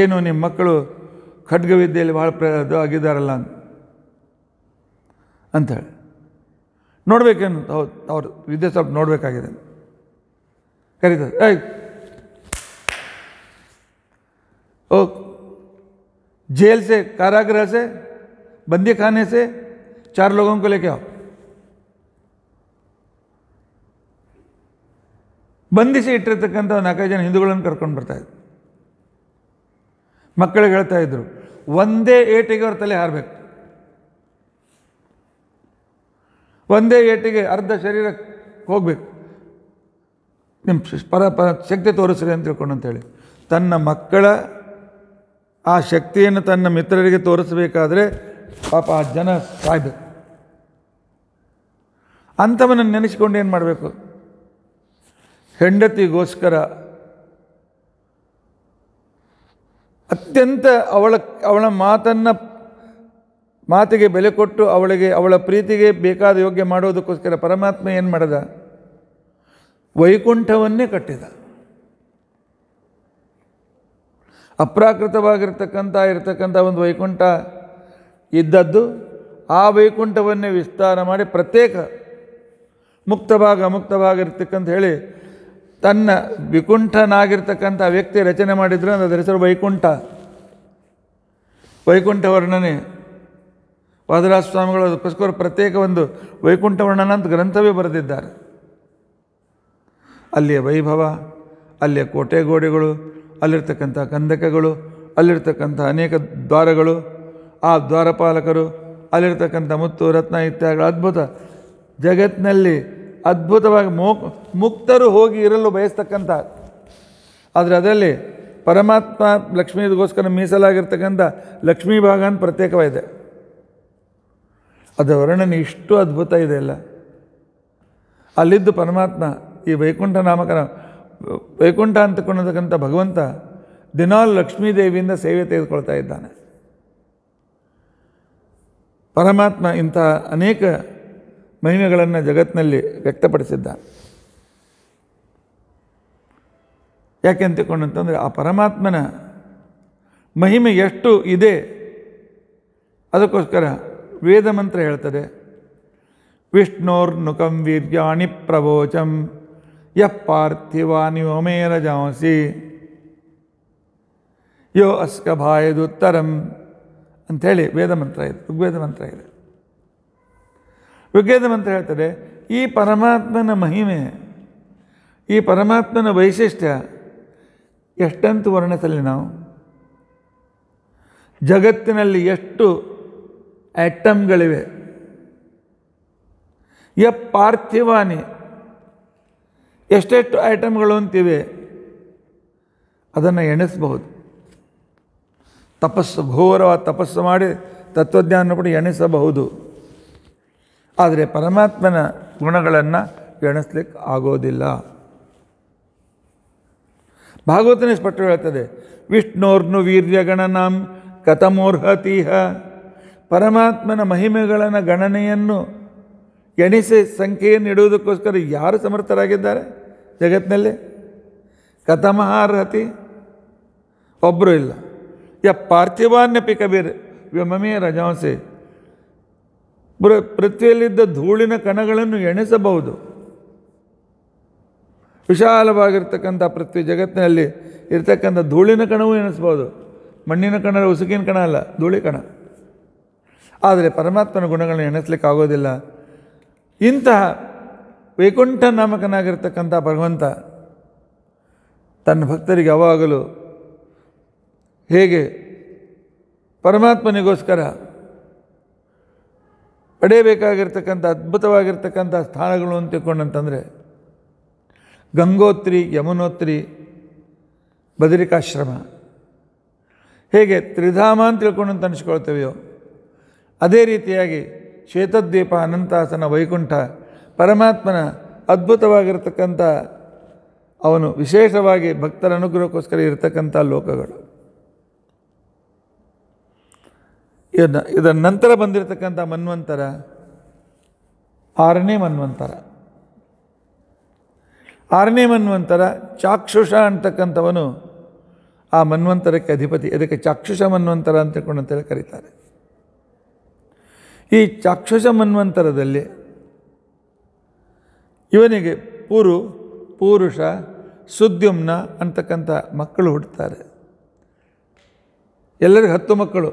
ಏನು ನಿಮ್ಮ ಮಕ್ಕಳು ಖಡ್ಗವಿದ್ಯೆಯಲ್ಲಿ ಭಾಳ ಪ್ರ ಆಗಿದ್ದಾರಲ್ಲ ಅಂಥೇಳಿ ನೋಡಬೇಕೇನು ಹೌದು ಅವರು ವಿದ್ಯೆ ಸ್ವಲ್ಪ ನೋಡಬೇಕಾಗಿದೆ ಕರೀತಾರೆ ಆಯ್ತು ಓ जेल ಸೆ ಕಾರಾಗೃಹ ಸೆ बंदी खाने से चार ಬಂಧಿಸಿ ಇಟ್ಟಿರ್ತಕ್ಕಂಥ ನಾಲ್ಕೈದು ಜನ ಹಿಂದೂಗಳನ್ನು ಕರ್ಕೊಂಡು ಬರ್ತಾಯಿದ್ರು ಮಕ್ಕಳಿಗೆ ಹೇಳ್ತಾಯಿದ್ರು ಒಂದೇ ಏಟಿಗೆ ಅವ್ರ ತಲೆ ಹಾರಬೇಕು ಒಂದೇ ಏಟಿಗೆ ಅರ್ಧ ಶರೀರ ಹೋಗ್ಬೇಕು ನಿಮ್ಮ ಪರ ಪರ ಶಕ್ತಿ ತೋರಿಸ್ರಿ ಅಂತ ತಿಳ್ಕೊಂಡು ಅಂತೇಳಿ ತನ್ನ ಮಕ್ಕಳ ಆ ಶಕ್ತಿಯನ್ನು ತನ್ನ ಮಿತ್ರರಿಗೆ ತೋರಿಸಬೇಕಾದ್ರೆ ಪಾಪ ಆ ಜನ ಸಾಯ್ಬೇಕು ಅಂಥವನ್ನು ನೆನೆಸ್ಕೊಂಡು ಏನು ಮಾಡಬೇಕು ಹೆಂಡತಿಗೋಸ್ಕರ ಅತ್ಯಂತ ಅವಳ ಅವಳ ಮಾತನ್ನು ಮಾತಿಗೆ ಬೆಲೆ ಕೊಟ್ಟು ಅವಳಿಗೆ ಅವಳ ಪ್ರೀತಿಗೆ ಬೇಕಾದ ಯೋಗ್ಯ ಮಾಡೋದಕ್ಕೋಸ್ಕರ ಪರಮಾತ್ಮ ಏನು ಮಾಡಿದ ವೈಕುಂಠವನ್ನೇ ಕಟ್ಟಿದ ಅಪ್ರಾಕೃತವಾಗಿರ್ತಕ್ಕಂಥ ಇರತಕ್ಕಂಥ ಒಂದು ವೈಕುಂಠ ಇದ್ದದ್ದು ಆ ವೈಕುಂಠವನ್ನೇ ವಿಸ್ತಾರ ಮಾಡಿ ಪ್ರತ್ಯೇಕ ಮುಕ್ತ ಭಾಗ ಹೇಳಿ ತನ್ನ ವಿಕುಂಠನಾಗಿರ್ತಕ್ಕಂಥ ವ್ಯಕ್ತಿ ರಚನೆ ಮಾಡಿದ್ರು ಅಂದರೆ ಅದರ ಹೆಸರು ವೈಕುಂಠ ವೈಕುಂಠ ವರ್ಣನೆ ವಾದರಾಜ ಸ್ವಾಮಿಗಳು ಅದಕ್ಕೋಸ್ಕರ ಪ್ರತ್ಯೇಕ ಒಂದು ವೈಕುಂಠ ವರ್ಣನ ಅಂತ ಗ್ರಂಥವೇ ಬರೆದಿದ್ದಾರೆ ಅಲ್ಲಿಯ ವೈಭವ ಅಲ್ಲಿಯ ಕೋಟೆಗೋಡೆಗಳು ಅಲ್ಲಿರ್ತಕ್ಕಂಥ ಕಂದಕಗಳು ಅಲ್ಲಿರ್ತಕ್ಕಂಥ ಅನೇಕ ದ್ವಾರಗಳು ಆ ದ್ವಾರಪಾಲಕರು ಅಲ್ಲಿರ್ತಕ್ಕಂಥ ಮುತ್ತು ರತ್ನ ಇತ್ಯಾದಿಗಳ ಅದ್ಭುತ ಜಗತ್ತಿನಲ್ಲಿ ಅದ್ಭುತವಾಗಿ ಮೋ ಮುಕ್ತರು ಹೋಗಿ ಇರಲು ಬಯಸ್ತಕ್ಕಂಥ ಆದರೆ ಅದರಲ್ಲಿ ಪರಮಾತ್ಮ ಲಕ್ಷ್ಮೀಗೋಸ್ಕರ ಮೀಸಲಾಗಿರ್ತಕ್ಕಂಥ ಲಕ್ಷ್ಮೀ ಭಾಗ ಅಂತ ಪ್ರತ್ಯೇಕವಾಗಿದೆ ಅದರ ವರ್ಣನೆ ಇಷ್ಟು ಅದ್ಭುತ ಇದೆ ಅಲ್ಲ ಅಲ್ಲಿದ್ದು ಪರಮಾತ್ಮ ಈ ವೈಕುಂಠ ನಾಮಕರ ವೈಕುಂಠ ಅಂತಕೊಂಡತಕ್ಕಂಥ ಭಗವಂತ ದಿನಾಲ್ ಲಕ್ಷ್ಮೀದೇವಿಯಿಂದ ಸೇವೆ ತೆಗೆದುಕೊಳ್ತಾ ಇದ್ದಾನೆ ಪರಮಾತ್ಮ ಇಂತಹ ಅನೇಕ ಮಹಿಮೆಗಳನ್ನು ಜಗತ್ತಿನಲ್ಲಿ ವ್ಯಕ್ತಪಡಿಸಿದ್ದ ಯಾಕೆ ಅಂತಕೊಂಡಂತಂದರೆ ಆ ಪರಮಾತ್ಮನ ಮಹಿಮೆ ಎಷ್ಟು ಇದೆ ಅದಕ್ಕೋಸ್ಕರ ವೇದ ಮಂತ್ರ ಹೇಳ್ತದೆ ನುಕಂ ವೀರ್ಯಾಣಿ ಪ್ರವೋಚಂ ಯಃ ಪಾರ್ಥಿವಾನಿ ಒಮೇರ ಜಾಂಸಿ ಯೋ ಅಸ್ಕಭಾಯದುತ್ತರಂ ಅಂಥೇಳಿ ವೇದ ಮಂತ್ರ ಇದೆ ಋಗ್ವೇದ ಮಂತ್ರ ಇದೆ ಋಗ್ವೇದ ಮಂತ್ರ ಹೇಳ್ತಾರೆ ಈ ಪರಮಾತ್ಮನ ಮಹಿಮೆ ಈ ಪರಮಾತ್ಮನ ವೈಶಿಷ್ಟ್ಯ ಎಷ್ಟಂತ ವರ್ಣಿಸಲಿ ನಾವು ಜಗತ್ತಿನಲ್ಲಿ ಎಷ್ಟು ಆಟಮ್ಗಳಿವೆ ಯ ಪಾರ್ಥಿವಾನಿ ಎಷ್ಟೆಷ್ಟು ಐಟಮ್ಗಳು ಅಂತಿವೆ ಅದನ್ನು ಎಣಿಸಬಹುದು ತಪಸ್ಸು ಘೋರವಾದ ತಪಸ್ಸು ಮಾಡಿ ತತ್ವಜ್ಞಾನ ಕೂಡ ಎಣಿಸಬಹುದು ಆದರೆ ಪರಮಾತ್ಮನ ಗುಣಗಳನ್ನು ಎಣಿಸ್ಲಿಕ್ಕೆ ಆಗೋದಿಲ್ಲ ಭಾಗವತನೇ ಸ್ಪಷ್ಟ ಹೇಳ್ತದೆ ವಿಷ್ಣೋರ್ನು ವೀರ್ಯಗಣನಾಂ ಕಥಮೋರ್ಹತೀಹ ಪರಮಾತ್ಮನ ಮಹಿಮೆಗಳನ್ನು ಗಣನೆಯನ್ನು ಎಣಿಸಿ ಸಂಖ್ಯೆಯನ್ನು ಇಡುವುದಕ್ಕೋಸ್ಕರ ಯಾರು ಸಮರ್ಥರಾಗಿದ್ದಾರೆ ಜಗತ್ತಿನಲ್ಲಿ ಕಥಮಹಾರ್ಹತಿ ಒಬ್ಬರು ಇಲ್ಲ ಯ ಪಾರ್ಥಿವಾನ್ಯಪಿ ಕಬೀರ್ ವ್ಯಮೇ ರಜಾಂಸೆ ಪೃ ಪೃಥ್ವಿಯಲ್ಲಿದ್ದ ಧೂಳಿನ ಕಣಗಳನ್ನು ಎಣಿಸಬಹುದು ವಿಶಾಲವಾಗಿರ್ತಕ್ಕಂಥ ಪೃಥ್ವಿ ಜಗತ್ತಿನಲ್ಲಿ ಇರತಕ್ಕಂಥ ಧೂಳಿನ ಕಣವೂ ಎಣಿಸ್ಬೋದು ಮಣ್ಣಿನ ಕಣ ಉಸುಕಿನ ಕಣ ಅಲ್ಲ ಧೂಳಿ ಕಣ ಆದರೆ ಪರಮಾತ್ಮನ ಗುಣಗಳನ್ನು ಎಣಿಸ್ಲಿಕ್ಕೆ ಆಗೋದಿಲ್ಲ ಇಂತಹ ವೈಕುಂಠ ನಾಮಕನಾಗಿರ್ತಕ್ಕಂಥ ಭಗವಂತ ತನ್ನ ಭಕ್ತರಿಗೆ ಯಾವಾಗಲೂ ಹೇಗೆ ಪರಮಾತ್ಮನಿಗೋಸ್ಕರ ಪಡೆಯಬೇಕಾಗಿರ್ತಕ್ಕಂಥ ಅದ್ಭುತವಾಗಿರ್ತಕ್ಕಂಥ ಸ್ಥಾನಗಳು ಅಂತ ತಿಳ್ಕೊಂಡಂತಂದರೆ ಗಂಗೋತ್ರಿ ಯಮುನೋತ್ರಿ ಬದರಿಕಾಶ್ರಮ ಹೇಗೆ ತ್ರಿಧಾಮ ಅಂತ ತಿಳ್ಕೊಂಡಂತ ಅನಿಸ್ಕೊಳ್ತೇವೆಯೋ ಅದೇ ರೀತಿಯಾಗಿ ಶ್ವೇತದ್ವೀಪ ಅನಂತಾಸನ ವೈಕುಂಠ ಪರಮಾತ್ಮನ ಅದ್ಭುತವಾಗಿರ್ತಕ್ಕಂಥ ಅವನು ವಿಶೇಷವಾಗಿ ಭಕ್ತರ ಅನುಗ್ರಹಕ್ಕೋಸ್ಕರ ಇರತಕ್ಕಂಥ ಲೋಕಗಳು ಇದನ್ನು ಇದರ ನಂತರ ಬಂದಿರತಕ್ಕಂಥ ಮನ್ವಂತರ ಆರನೇ ಮನ್ವಂತರ ಆರನೇ ಮನ್ವಂತರ ಚಾಕ್ಷುಷ ಅಂತಕ್ಕಂಥವನು ಆ ಮನ್ವಂತರಕ್ಕೆ ಅಧಿಪತಿ ಅದಕ್ಕೆ ಚಾಕ್ಷುಷ ಮನ್ವಂತರ ಅಂತ ಅಂತೇಳಿ ಕರೀತಾರೆ ಈ ಚಾಕ್ಷುಷ ಮನ್ವಂತರದಲ್ಲಿ ಇವನಿಗೆ ಪುರು ಪೂರುಷ ಸುದ್ಯುಮ್ನ ಅಂತಕ್ಕಂಥ ಮಕ್ಕಳು ಹುಡ್ತಾರೆ ಎಲ್ಲರಿಗೂ ಹತ್ತು ಮಕ್ಕಳು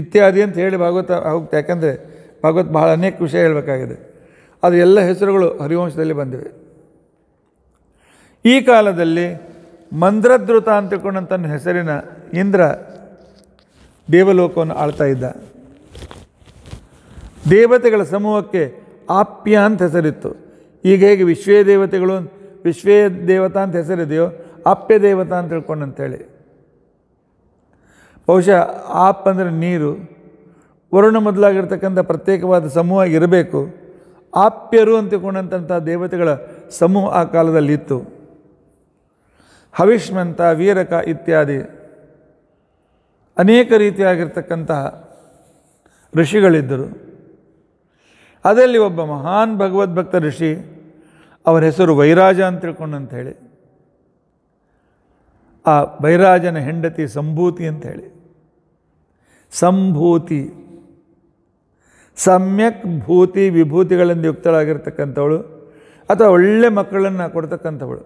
ಇತ್ಯಾದಿ ಅಂತ ಹೇಳಿ ಭಾಗವತ ಹೋಗ್ತಾ ಯಾಕಂದರೆ ಭಾಗವತ್ ಬಹಳ ಅನೇಕ ವಿಷಯ ಹೇಳಬೇಕಾಗಿದೆ ಅದು ಎಲ್ಲ ಹೆಸರುಗಳು ಹರಿವಂಶದಲ್ಲಿ ಬಂದಿವೆ ಈ ಕಾಲದಲ್ಲಿ ಮಂದ್ರದೃತ ಅಂತ ತಿಳ್ಕೊಂಡಂತ ಹೆಸರಿನ ಇಂದ್ರ ದೇವಲೋಕವನ್ನು ಆಳ್ತಾ ಇದ್ದ ದೇವತೆಗಳ ಸಮೂಹಕ್ಕೆ ಆಪ್ಯ ಅಂತ ಹೆಸರಿತ್ತು ಈಗ ಹೇಗೆ ವಿಶ್ವೇ ದೇವತೆಗಳು ವಿಶ್ವೇ ದೇವತಾ ಅಂತ ಹೆಸರಿದೆಯೋ ಆಪ್ಯ ದೇವತಾ ಅಂತ ತಿಳ್ಕೊಂಡಂತೇಳಿ ಬಹುಶಃ ಆಪ್ ಅಂದರೆ ನೀರು ವರುಣ ಮೊದಲಾಗಿರ್ತಕ್ಕಂಥ ಪ್ರತ್ಯೇಕವಾದ ಸಮೂಹ ಇರಬೇಕು ಆಪ್ಯರು ಅಂತ ದೇವತೆಗಳ ಸಮೂಹ ಆ ಕಾಲದಲ್ಲಿತ್ತು ಹವಿಷ್ಮಂತ ವೀರಕ ಇತ್ಯಾದಿ ಅನೇಕ ರೀತಿಯಾಗಿರ್ತಕ್ಕಂತಹ ಋಷಿಗಳಿದ್ದರು ಅದರಲ್ಲಿ ಒಬ್ಬ ಮಹಾನ್ ಭಗವದ್ಭಕ್ತ ಋಷಿ ಅವರ ಹೆಸರು ವೈರಾಜ ಅಂತ ತಿಳ್ಕೊಂಡು ಅಂಥೇಳಿ ಆ ವೈರಾಜನ ಹೆಂಡತಿ ಸಂಭೂತಿ ಅಂತ ಹೇಳಿ ಸಂಭೂತಿ ಸಮ್ಯಕ್ ಭೂತಿ ವಿಭೂತಿಗಳಿಂದ ಯುಕ್ತಳಾಗಿರ್ತಕ್ಕಂಥವಳು ಅಥವಾ ಒಳ್ಳೆ ಮಕ್ಕಳನ್ನು ಕೊಡ್ತಕ್ಕಂಥವಳು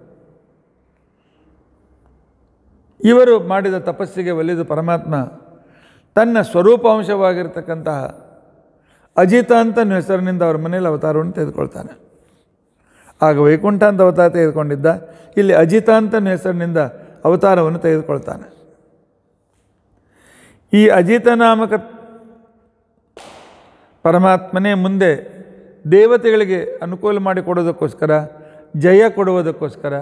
ಇವರು ಮಾಡಿದ ತಪಸ್ಸಿಗೆ ಒಲಿದು ಪರಮಾತ್ಮ ತನ್ನ ಸ್ವರೂಪಾಂಶವಾಗಿರ್ತಕ್ಕಂತಹ ಅಜಿತ ಹೆಸರಿನಿಂದ ಅವರ ಮನೇಲಿ ಅವತಾರವನ್ನು ತೆಗೆದುಕೊಳ್ತಾನೆ ಆಗ ವೈಕುಂಠ ಅಂತ ಅವತಾರ ತೆಗೆದುಕೊಂಡಿದ್ದ ಇಲ್ಲಿ ಅಜಿತ ಹೆಸರಿನಿಂದ ಅವತಾರವನ್ನು ತೆಗೆದುಕೊಳ್ತಾನೆ ಈ ಅಜಿತನಾಮಕ ಪರಮಾತ್ಮನೇ ಮುಂದೆ ದೇವತೆಗಳಿಗೆ ಅನುಕೂಲ ಮಾಡಿಕೊಡೋದಕ್ಕೋಸ್ಕರ ಜಯ ಕೊಡುವುದಕ್ಕೋಸ್ಕರ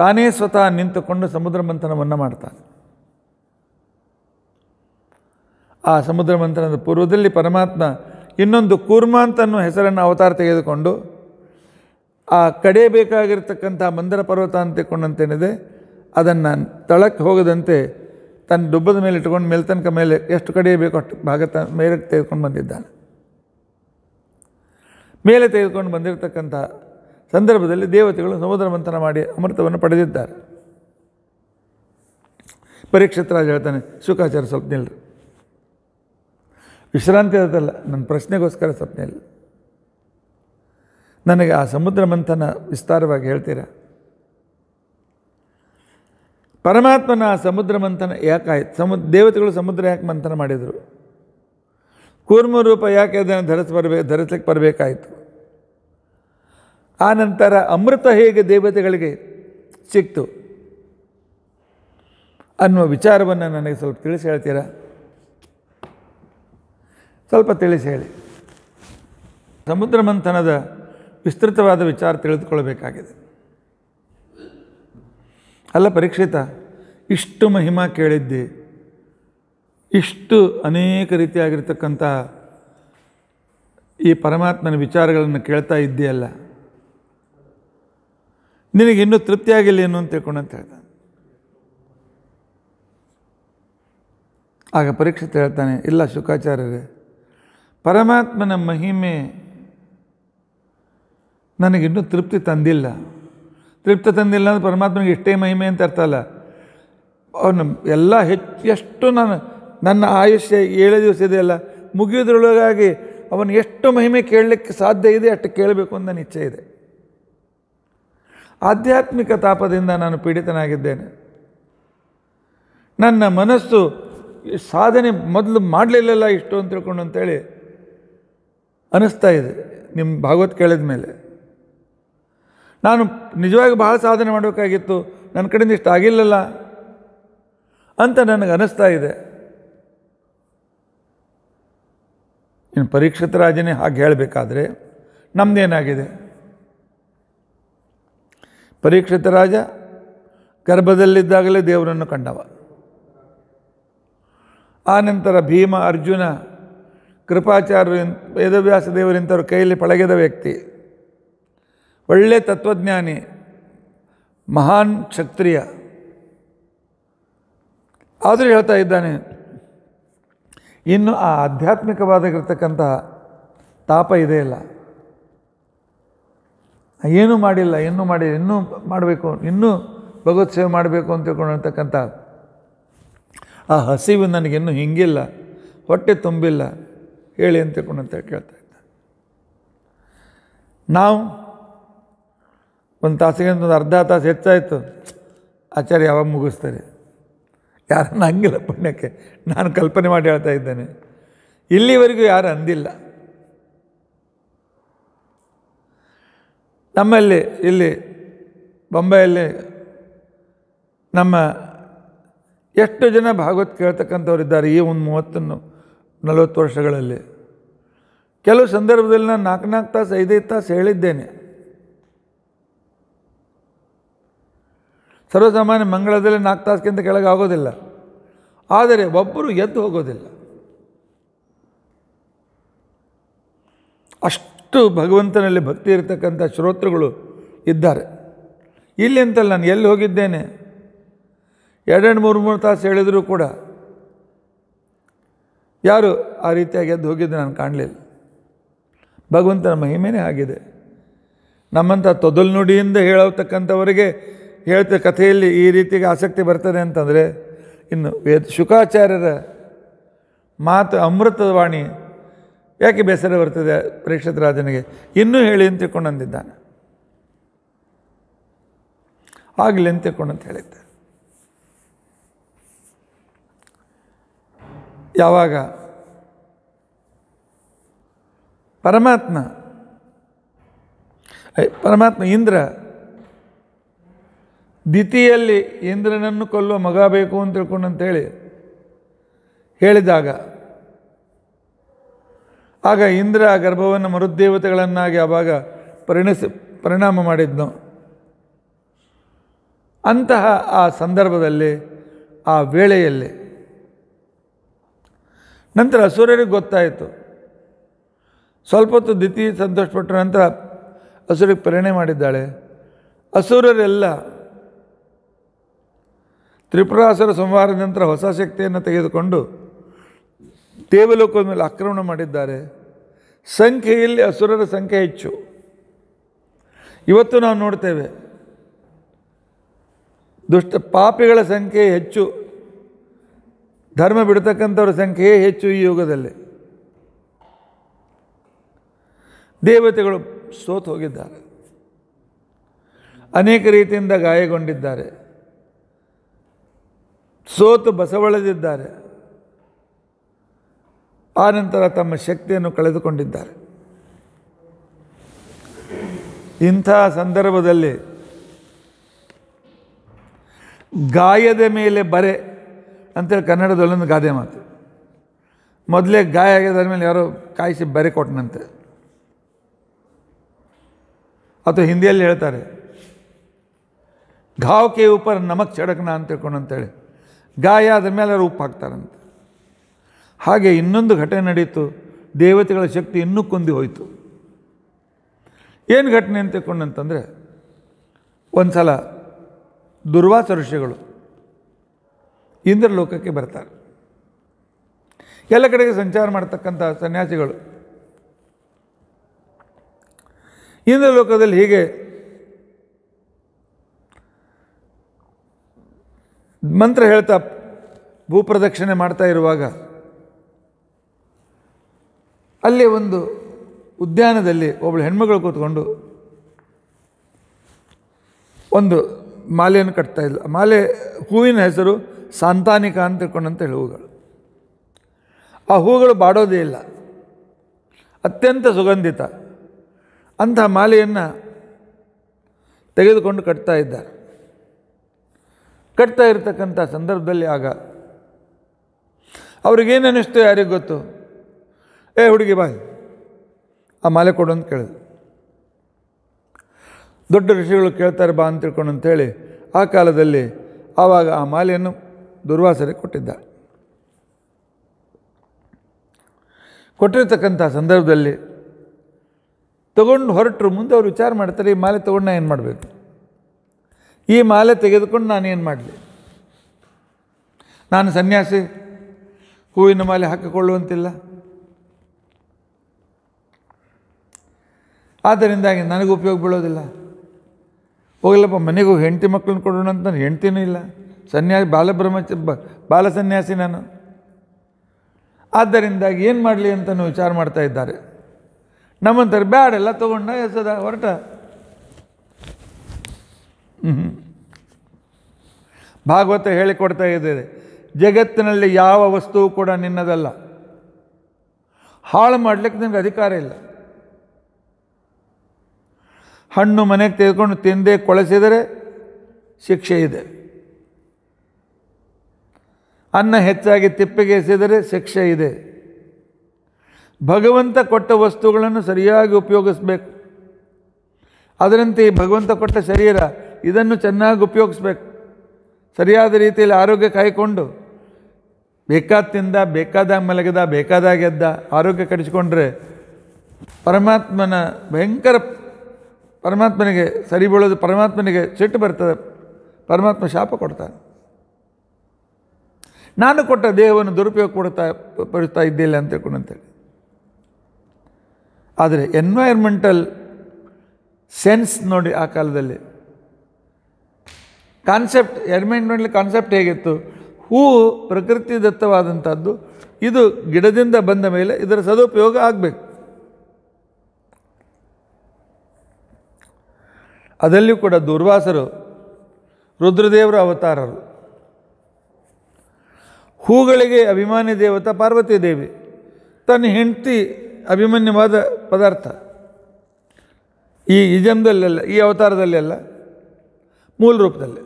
ತಾನೇ ಸ್ವತಃ ನಿಂತುಕೊಂಡು ಸಮುದ್ರ ಮಂಥನವನ್ನು ಮಾಡ್ತಾನೆ ಆ ಸಮುದ್ರ ಮಂಥನದ ಪೂರ್ವದಲ್ಲಿ ಪರಮಾತ್ಮ ಇನ್ನೊಂದು ಕೂರ್ಮ ಅಂತನ್ನೋ ಹೆಸರನ್ನು ಅವತಾರ ತೆಗೆದುಕೊಂಡು ಆ ಕಡೆ ಬೇಕಾಗಿರ್ತಕ್ಕಂಥ ಮಂದರ ಪರ್ವತ ಅಂತ ಅದನ್ನು ತಳಕ್ಕೆ ಹೋಗದಂತೆ ತನ್ನ ದುಬ್ಬದ ಮೇಲೆ ಇಟ್ಕೊಂಡು ಮೇಲೆ ತನಕ ಮೇಲೆ ಎಷ್ಟು ಕಡೆ ಬೇಕು ಅಷ್ಟು ಭಾಗ ತ ಮೇಲೆ ತೆಗೆದುಕೊಂಡು ಬಂದಿದ್ದಾನೆ ಮೇಲೆ ತೆಗೆದುಕೊಂಡು ಬಂದಿರತಕ್ಕಂಥ ಸಂದರ್ಭದಲ್ಲಿ ದೇವತೆಗಳು ಸಮುದ್ರ ಮಂಥನ ಮಾಡಿ ಅಮೃತವನ್ನು ಪಡೆದಿದ್ದಾರೆ ರಾಜ ಹೇಳ್ತಾನೆ ಶುಕಾಚಾರ ಸ್ವಲ್ಪ ನಿಲ್ಲರು ವಿಶ್ರಾಂತಿ ಅದಲ್ಲ ನನ್ನ ಪ್ರಶ್ನೆಗೋಸ್ಕರ ಸ್ವಲ್ಪ ಇಲ್ಲ ನನಗೆ ಆ ಸಮುದ್ರ ಮಂಥನ ವಿಸ್ತಾರವಾಗಿ ಹೇಳ್ತೀರಾ ಪರಮಾತ್ಮನ ಸಮುದ್ರ ಮಂಥನ ಯಾಕಾಯ್ತು ಸಮು ದೇವತೆಗಳು ಸಮುದ್ರ ಯಾಕೆ ಮಂಥನ ಮಾಡಿದರು ಕೂರ್ಮ ರೂಪ ಯಾಕೆ ಅದನ್ನು ಧರಿಸಿ ಬರಬೇಕು ಧರಿಸಲಿಕ್ಕೆ ಬರಬೇಕಾಯಿತು ಆ ನಂತರ ಅಮೃತ ಹೇಗೆ ದೇವತೆಗಳಿಗೆ ಸಿಕ್ತು ಅನ್ನುವ ವಿಚಾರವನ್ನು ನನಗೆ ಸ್ವಲ್ಪ ತಿಳಿಸಿ ಹೇಳ್ತೀರಾ ಸ್ವಲ್ಪ ತಿಳಿಸಿ ಹೇಳಿ ಸಮುದ್ರ ಮಂಥನದ ವಿಸ್ತೃತವಾದ ವಿಚಾರ ತಿಳಿದುಕೊಳ್ಳಬೇಕಾಗಿದೆ ಅಲ್ಲ ಪರೀಕ್ಷಿತ ಇಷ್ಟು ಮಹಿಮಾ ಕೇಳಿದ್ದೆ ಇಷ್ಟು ಅನೇಕ ರೀತಿಯಾಗಿರ್ತಕ್ಕಂಥ ಈ ಪರಮಾತ್ಮನ ವಿಚಾರಗಳನ್ನು ಕೇಳ್ತಾ ಇದ್ದೀಯಲ್ಲ ನಿನಗೆ ಇನ್ನೂ ತೃಪ್ತಿಯಾಗಿಲ್ಲೇನು ಅಂತ ತಿಳ್ಕೊಂಡು ಅಂತ ಹೇಳ್ತಾನೆ ಆಗ ಪರೀಕ್ಷೆ ಹೇಳ್ತಾನೆ ಇಲ್ಲ ಶುಕಾಚಾರ್ಯರೇ ಪರಮಾತ್ಮನ ಮಹಿಮೆ ನನಗಿನ್ನೂ ತೃಪ್ತಿ ತಂದಿಲ್ಲ ತೃಪ್ತಿ ತಂದಿಲ್ಲ ಅಂದರೆ ಪರಮಾತ್ಮನಿಗೆ ಇಷ್ಟೇ ಮಹಿಮೆ ಅಂತ ಅರ್ಥ ಅಲ್ಲ ಅವನು ಎಲ್ಲ ಹೆಚ್ಚು ಎಷ್ಟು ನಾನು ನನ್ನ ಆಯುಷ್ಯ ಏಳು ದಿವಸ ಇದೆಯಲ್ಲ ಮುಗಿಯೋದ್ರೊಳಗಾಗಿ ಅವನು ಎಷ್ಟು ಮಹಿಮೆ ಕೇಳಲಿಕ್ಕೆ ಸಾಧ್ಯ ಇದೆ ಅಷ್ಟು ಕೇಳಬೇಕು ಅಂತ ನನ್ನ ಇಚ್ಛೆ ಇದೆ ಆಧ್ಯಾತ್ಮಿಕ ತಾಪದಿಂದ ನಾನು ಪೀಡಿತನಾಗಿದ್ದೇನೆ ನನ್ನ ಮನಸ್ಸು ಸಾಧನೆ ಮೊದಲು ಮಾಡಲಿಲ್ಲಲ್ಲ ಇಷ್ಟು ಅಂತ ತಿಳ್ಕೊಂಡು ಅಂತೇಳಿ ಅನ್ನಿಸ್ತಾ ಇದೆ ನಿಮ್ಮ ಭಾಗವತ್ ಕೇಳಿದ ಮೇಲೆ ನಾನು ನಿಜವಾಗಿ ಭಾಳ ಸಾಧನೆ ಮಾಡಬೇಕಾಗಿತ್ತು ನನ್ನ ಕಡೆಯಿಂದ ಇಷ್ಟು ಆಗಿಲ್ಲಲ್ಲ ಅಂತ ನನಗೆ ಅನ್ನಿಸ್ತಾ ಇದೆ ಇನ್ನು ಪರೀಕ್ಷಿತ ರಾಜನೇ ಹಾಗೆ ಹೇಳಬೇಕಾದ್ರೆ ನಮ್ಮದೇನಾಗಿದೆ ಪರೀಕ್ಷಿತ ರಾಜ ಗರ್ಭದಲ್ಲಿದ್ದಾಗಲೇ ದೇವರನ್ನು ಕಂಡವ ಆನಂತರ ಭೀಮ ಅರ್ಜುನ ಕೃಪಾಚಾರ್ಯರು ವೇದವ್ಯಾಸ ದೇವರಿಂಥವ್ರ ಕೈಯಲ್ಲಿ ಪಳಗಿದ ವ್ಯಕ್ತಿ ಒಳ್ಳೆ ತತ್ವಜ್ಞಾನಿ ಮಹಾನ್ ಕ್ಷತ್ರಿಯ ಆದರೂ ಹೇಳ್ತಾ ಇದ್ದಾನೆ ಇನ್ನು ಆ ಆಧ್ಯಾತ್ಮಿಕವಾದಾಗಿರ್ತಕ್ಕಂತಹ ತಾಪ ಇಲ್ಲ ಏನೂ ಮಾಡಿಲ್ಲ ಇನ್ನೂ ಮಾಡಿ ಇನ್ನೂ ಮಾಡಬೇಕು ಇನ್ನೂ ಭಗವತ್ ಸೇವೆ ಮಾಡಬೇಕು ಅಂತ ತಿಳ್ಕೊಂಡಿರ್ತಕ್ಕಂಥ ಆ ಹಸಿವು ನನಗಿನ್ನೂ ಹಿಂಗಿಲ್ಲ ಹೊಟ್ಟೆ ತುಂಬಿಲ್ಲ ಹೇಳಿ ಅಂತ ತಿಳ್ಕೊಂಡಂತ ಕೇಳ್ತಾ ಇದ್ದ ನಾವು ಒಂದು ತಾಸಿಗೆ ಒಂದು ಅರ್ಧ ತಾಸು ಹೆಚ್ಚಾಯಿತು ಆಚಾರ್ಯ ಯಾವಾಗ ಮುಗಿಸ್ತಾರೆ ಯಾರನ್ನು ಹಂಗಿಲ್ಲ ಪುಣ್ಯಕ್ಕೆ ನಾನು ಕಲ್ಪನೆ ಮಾಡಿ ಹೇಳ್ತಾ ಇದ್ದೇನೆ ಇಲ್ಲಿವರೆಗೂ ಯಾರು ಅಂದಿಲ್ಲ ನಮ್ಮಲ್ಲಿ ಇಲ್ಲಿ ಬೊಂಬೈಯಲ್ಲಿ ನಮ್ಮ ಎಷ್ಟು ಜನ ಭಾಗವತ್ ಕೇಳ್ತಕ್ಕಂಥವ್ರು ಇದ್ದಾರೆ ಈ ಒಂದು ಮೂವತ್ತನ್ನು ನಲವತ್ತು ವರ್ಷಗಳಲ್ಲಿ ಕೆಲವು ಸಂದರ್ಭದಲ್ಲಿ ನಾನು ನಾಲ್ಕು ನಾಲ್ಕು ತಾಸು ಐದೈದು ತಾಸು ಹೇಳಿದ್ದೇನೆ ಸರ್ವಸಾಮಾನ್ಯ ಮಂಗಳದಲ್ಲಿ ನಾಲ್ಕು ತಾಸಕ್ಕಿಂತ ಕೆಳಗೆ ಆಗೋದಿಲ್ಲ ಆದರೆ ಒಬ್ಬರು ಎದ್ದು ಹೋಗೋದಿಲ್ಲ ಅಷ್ಟು ಭಗವಂತನಲ್ಲಿ ಭಕ್ತಿ ಇರತಕ್ಕಂಥ ಶ್ರೋತೃಗಳು ಇದ್ದಾರೆ ಇಲ್ಲಿ ಅಂತಲ್ಲ ನಾನು ಎಲ್ಲಿ ಹೋಗಿದ್ದೇನೆ ಎರಡೆರಡು ಮೂರು ಮೂರು ತಾಸು ಹೇಳಿದರೂ ಕೂಡ ಯಾರು ಆ ರೀತಿಯಾಗಿ ಎದ್ದು ಹೋಗಿದ್ದು ನಾನು ಕಾಣಲಿಲ್ಲ ಭಗವಂತನ ಮಹಿಮೆಯೇ ಆಗಿದೆ ನಮ್ಮಂಥ ತೊದಲ್ ನುಡಿಯಿಂದ ಹೇಳತಕ್ಕಂಥವರಿಗೆ ಹೇಳ್ತ ಕಥೆಯಲ್ಲಿ ಈ ರೀತಿಗೆ ಆಸಕ್ತಿ ಬರ್ತದೆ ಅಂತಂದರೆ ಇನ್ನು ವೇದ ಶುಕಾಚಾರ್ಯರ ಮಾತು ಅಮೃತದ ವಾಣಿ ಯಾಕೆ ಬೇಸರ ಬರ್ತದೆ ಪರೀಕ್ಷಿತ ರಾಜನಿಗೆ ಇನ್ನೂ ಹೇಳಿ ಅಂತ ತಿಳ್ಕೊಂಡು ಆಗಲಿ ಅಂತ ಅಂತ ಹೇಳಿದ್ದೆ ಯಾವಾಗ ಪರಮಾತ್ಮ ಪರಮಾತ್ಮ ಇಂದ್ರ ದಿತಿಯಲ್ಲಿ ಇಂದ್ರನನ್ನು ಕೊಲ್ಲುವ ಮಗ ಬೇಕು ಅಂತ ತಿಳ್ಕೊಂಡಂತೇಳಿ ಹೇಳಿದಾಗ ಆಗ ಇಂದ್ರ ಗರ್ಭವನ್ನು ಮರುದೇವತೆಗಳನ್ನಾಗಿ ಆವಾಗ ಪರಿಣಿಸಿ ಪರಿಣಾಮ ಮಾಡಿದ್ನು ಅಂತಹ ಆ ಸಂದರ್ಭದಲ್ಲಿ ಆ ವೇಳೆಯಲ್ಲಿ ನಂತರ ಅಸುರರಿಗೆ ಗೊತ್ತಾಯಿತು ಸ್ವಲ್ಪ ಹೊತ್ತು ದ್ವಿತೀಯ ಸಂತೋಷಪಟ್ಟ ನಂತರ ಅಸುರಿಗೆ ಪ್ರೇರಣೆ ಮಾಡಿದ್ದಾಳೆ ಅಸುರರೆಲ್ಲ ತ್ರಿಪುರಾಸರ ಸಂಹಾರ ನಂತರ ಹೊಸ ಶಕ್ತಿಯನ್ನು ತೆಗೆದುಕೊಂಡು ದೇವಲೋಕದ ಮೇಲೆ ಆಕ್ರಮಣ ಮಾಡಿದ್ದಾರೆ ಸಂಖ್ಯೆಯಲ್ಲಿ ಅಸುರರ ಸಂಖ್ಯೆ ಹೆಚ್ಚು ಇವತ್ತು ನಾವು ನೋಡ್ತೇವೆ ದುಷ್ಟ ಪಾಪಿಗಳ ಸಂಖ್ಯೆ ಹೆಚ್ಚು ಧರ್ಮ ಬಿಡತಕ್ಕಂಥವರ ಸಂಖ್ಯೆಯೇ ಹೆಚ್ಚು ಈ ಯುಗದಲ್ಲಿ ದೇವತೆಗಳು ಸೋತು ಹೋಗಿದ್ದಾರೆ ಅನೇಕ ರೀತಿಯಿಂದ ಗಾಯಗೊಂಡಿದ್ದಾರೆ ಸೋತು ಬಸವಳೆದಿದ್ದಾರೆ ಆನಂತರ ತಮ್ಮ ಶಕ್ತಿಯನ್ನು ಕಳೆದುಕೊಂಡಿದ್ದಾರೆ ಇಂಥ ಸಂದರ್ಭದಲ್ಲಿ ಗಾಯದ ಮೇಲೆ ಬರೆ ಅಂತೇಳಿ ಕನ್ನಡದಲ್ಲೊಂದು ಗಾದೆ ಮಾತು ಮೊದಲೇ ಗಾಯ ಆಗ್ಯದ ಮೇಲೆ ಯಾರೋ ಕಾಯಿಸಿ ಬರೆ ಕೊಟ್ಟನಂತೆ ಅಥವಾ ಹಿಂದಿಯಲ್ಲಿ ಹೇಳ್ತಾರೆ ಘಾವ್ಕೆ ಉಪರ್ ನಮಕ್ ಚಡಕ್ನ ಅಂತ ಹೇಳ್ಕೊಂಡು ಅಂತೇಳಿ ಗಾಯ ಆದ ಮೇಲೆ ರೂಪ ಹಾಕ್ತಾರಂತೆ ಹಾಗೆ ಇನ್ನೊಂದು ಘಟನೆ ನಡೆಯಿತು ದೇವತೆಗಳ ಶಕ್ತಿ ಇನ್ನೂ ಕುಂದಿ ಹೋಯಿತು ಏನು ಘಟನೆ ಅಂತ ತಿಳ್ಕೊಂಡಂತಂದರೆ ಒಂದು ಸಲ ದುರ್ವಾಸ ಋಷಿಗಳು ಇಂದ್ರಲೋಕಕ್ಕೆ ಬರ್ತಾರೆ ಎಲ್ಲ ಕಡೆಗೆ ಸಂಚಾರ ಮಾಡ್ತಕ್ಕಂಥ ಸನ್ಯಾಸಿಗಳು ಇಂದ್ರಲೋಕದಲ್ಲಿ ಹೀಗೆ ಮಂತ್ರ ಹೇಳ್ತಾ ಭೂಪ್ರದಕ್ಷಿಣೆ ಮಾಡ್ತಾ ಇರುವಾಗ ಅಲ್ಲಿ ಒಂದು ಉದ್ಯಾನದಲ್ಲಿ ಒಬ್ಬಳು ಹೆಣ್ಮಗಳು ಕೂತ್ಕೊಂಡು ಒಂದು ಮಾಲೆಯನ್ನು ಕಟ್ತಾ ಇಲ್ಲ ಮಾಲೆ ಹೂವಿನ ಹೆಸರು ಸಾಂತಾನಿಕ ಅಂತ ತಿಳ್ಕೊಂಡಂತ ಹೂಗಳು ಆ ಹೂಗಳು ಬಾಡೋದೇ ಇಲ್ಲ ಅತ್ಯಂತ ಸುಗಂಧಿತ ಅಂತಹ ಮಾಲೆಯನ್ನು ತೆಗೆದುಕೊಂಡು ಕಟ್ತಾ ಇದ್ದಾರೆ ಕಟ್ತಾ ಇರ್ತಕ್ಕಂಥ ಸಂದರ್ಭದಲ್ಲಿ ಆಗ ಅವ್ರಿಗೇನು ಅನ್ನಿಸ್ತು ಯಾರಿಗೆ ಗೊತ್ತು ಏ ಹುಡುಗಿ ಬಾಯ್ ಆ ಮಾಲೆ ಕೊಡು ಅಂತ ಕೇಳಿದ್ರು ದೊಡ್ಡ ಋಷಿಗಳು ಕೇಳ್ತಾರೆ ಬಾ ಅಂತ ತಿಳ್ಕೊಂಡು ಅಂತೇಳಿ ಆ ಕಾಲದಲ್ಲಿ ಆವಾಗ ಆ ಮಾಲೆಯನ್ನು ದುರ್ವಾಸರೆ ಕೊಟ್ಟಿದ್ದ ಕೊಟ್ಟಿರ್ತಕ್ಕಂಥ ಸಂದರ್ಭದಲ್ಲಿ ತಗೊಂಡು ಹೊರಟರು ಮುಂದೆ ಅವ್ರು ವಿಚಾರ ಮಾಡ್ತಾರೆ ಈ ಮಾಲೆ ತೊಗೊಂಡು ಏನು ಮಾಡಬೇಕು ಈ ಮಾಲೆ ತೆಗೆದುಕೊಂಡು ನಾನೇನು ಮಾಡಲಿ ನಾನು ಸನ್ಯಾಸಿ ಹೂವಿನ ಮಾಲೆ ಹಾಕಿಕೊಳ್ಳುವಂತಿಲ್ಲ ಆದ್ದರಿಂದಾಗಿ ನನಗೆ ಉಪಯೋಗ ಬೀಳೋದಿಲ್ಲ ಹೋಗಲಪ್ಪ ಮನೆಗೂ ಹೆಂಡತಿ ಮಕ್ಕಳನ್ನ ಕೊಡೋಣ ಅಂತ ನಾನು ಹೆಂಡ್ತಿನೂ ಇಲ್ಲ ಸನ್ಯಾಸಿ ಬಾಲಬ್ರಹ್ಮಚ ಬಾಲ ಸನ್ಯಾಸಿ ನಾನು ಆದ್ದರಿಂದಾಗಿ ಏನು ಮಾಡಲಿ ಅಂತಲೂ ವಿಚಾರ ಮಾಡ್ತಾ ಇದ್ದಾರೆ ನಮ್ಮಂತಾರೆ ಬ್ಯಾಡೆಲ್ಲ ತೊಗೊಂಡ ಎಸದ ಹೊರಟ ಭಾಗವತ ಹೇಳಿಕೊಡ್ತಾ ಇದ್ದೇವೆ ಜಗತ್ತಿನಲ್ಲಿ ಯಾವ ವಸ್ತು ಕೂಡ ನಿನ್ನದಲ್ಲ ಹಾಳು ಮಾಡಲಿಕ್ಕೆ ನಿನಗೆ ಅಧಿಕಾರ ಇಲ್ಲ ಹಣ್ಣು ಮನೆಗೆ ತೆಗೆದುಕೊಂಡು ತಿಂದೇ ಕೊಳಸಿದರೆ ಶಿಕ್ಷೆ ಇದೆ ಅನ್ನ ಹೆಚ್ಚಾಗಿ ತಿಪ್ಪಿಗೆ ಶಿಕ್ಷೆ ಇದೆ ಭಗವಂತ ಕೊಟ್ಟ ವಸ್ತುಗಳನ್ನು ಸರಿಯಾಗಿ ಉಪಯೋಗಿಸ್ಬೇಕು ಅದರಂತೆ ಈ ಭಗವಂತ ಕೊಟ್ಟ ಶರೀರ ಇದನ್ನು ಚೆನ್ನಾಗಿ ಉಪಯೋಗಿಸ್ಬೇಕು ಸರಿಯಾದ ರೀತಿಯಲ್ಲಿ ಆರೋಗ್ಯ ಕಾಯ್ಕೊಂಡು ಬೇಕಾದ ತಿಂದ ಬೇಕಾದಾಗ ಮಲಗಿದ ಬೇಕಾದಾಗ ಎದ್ದ ಆರೋಗ್ಯ ಕಡಿಸಿಕೊಂಡ್ರೆ ಪರಮಾತ್ಮನ ಭಯಂಕರ ಪರಮಾತ್ಮನಿಗೆ ಸರಿ ಬೀಳೋದು ಪರಮಾತ್ಮನಿಗೆ ಸಿಟ್ಟು ಬರ್ತದೆ ಪರಮಾತ್ಮ ಶಾಪ ಕೊಡ್ತಾನೆ ನಾನು ಕೊಟ್ಟ ದೇಹವನ್ನು ದುರುಪಯೋಗ ಕೊಡ್ತಾ ಪಡಿಸ್ತಾ ಇದ್ದಿಲ್ಲ ಅಂತ ಅಂತೇಳಿ ಆದರೆ ಎನ್ವೈರ್ಮೆಂಟಲ್ ಸೆನ್ಸ್ ನೋಡಿ ಆ ಕಾಲದಲ್ಲಿ ಕಾನ್ಸೆಪ್ಟ್ ಮನೆಯಲ್ಲಿ ಕಾನ್ಸೆಪ್ಟ್ ಹೇಗಿತ್ತು ಹೂವು ದತ್ತವಾದಂಥದ್ದು ಇದು ಗಿಡದಿಂದ ಬಂದ ಮೇಲೆ ಇದರ ಸದುಪಯೋಗ ಆಗಬೇಕು ಅದರಲ್ಲಿಯೂ ಕೂಡ ದುರ್ವಾಸರು ರುದ್ರದೇವರ ಅವತಾರರು ಹೂಗಳಿಗೆ ಅಭಿಮಾನಿ ದೇವತಾ ಪಾರ್ವತಿ ದೇವಿ ತನ್ನ ಹೆಂಡತಿ ಅಭಿಮನ್ಯವಾದ ಪದಾರ್ಥ ಈ ಇಜಮದಲ್ಲೆಲ್ಲ ಈ ಅವತಾರದಲ್ಲೆಲ್ಲ ಮೂಲ ರೂಪದಲ್ಲಿ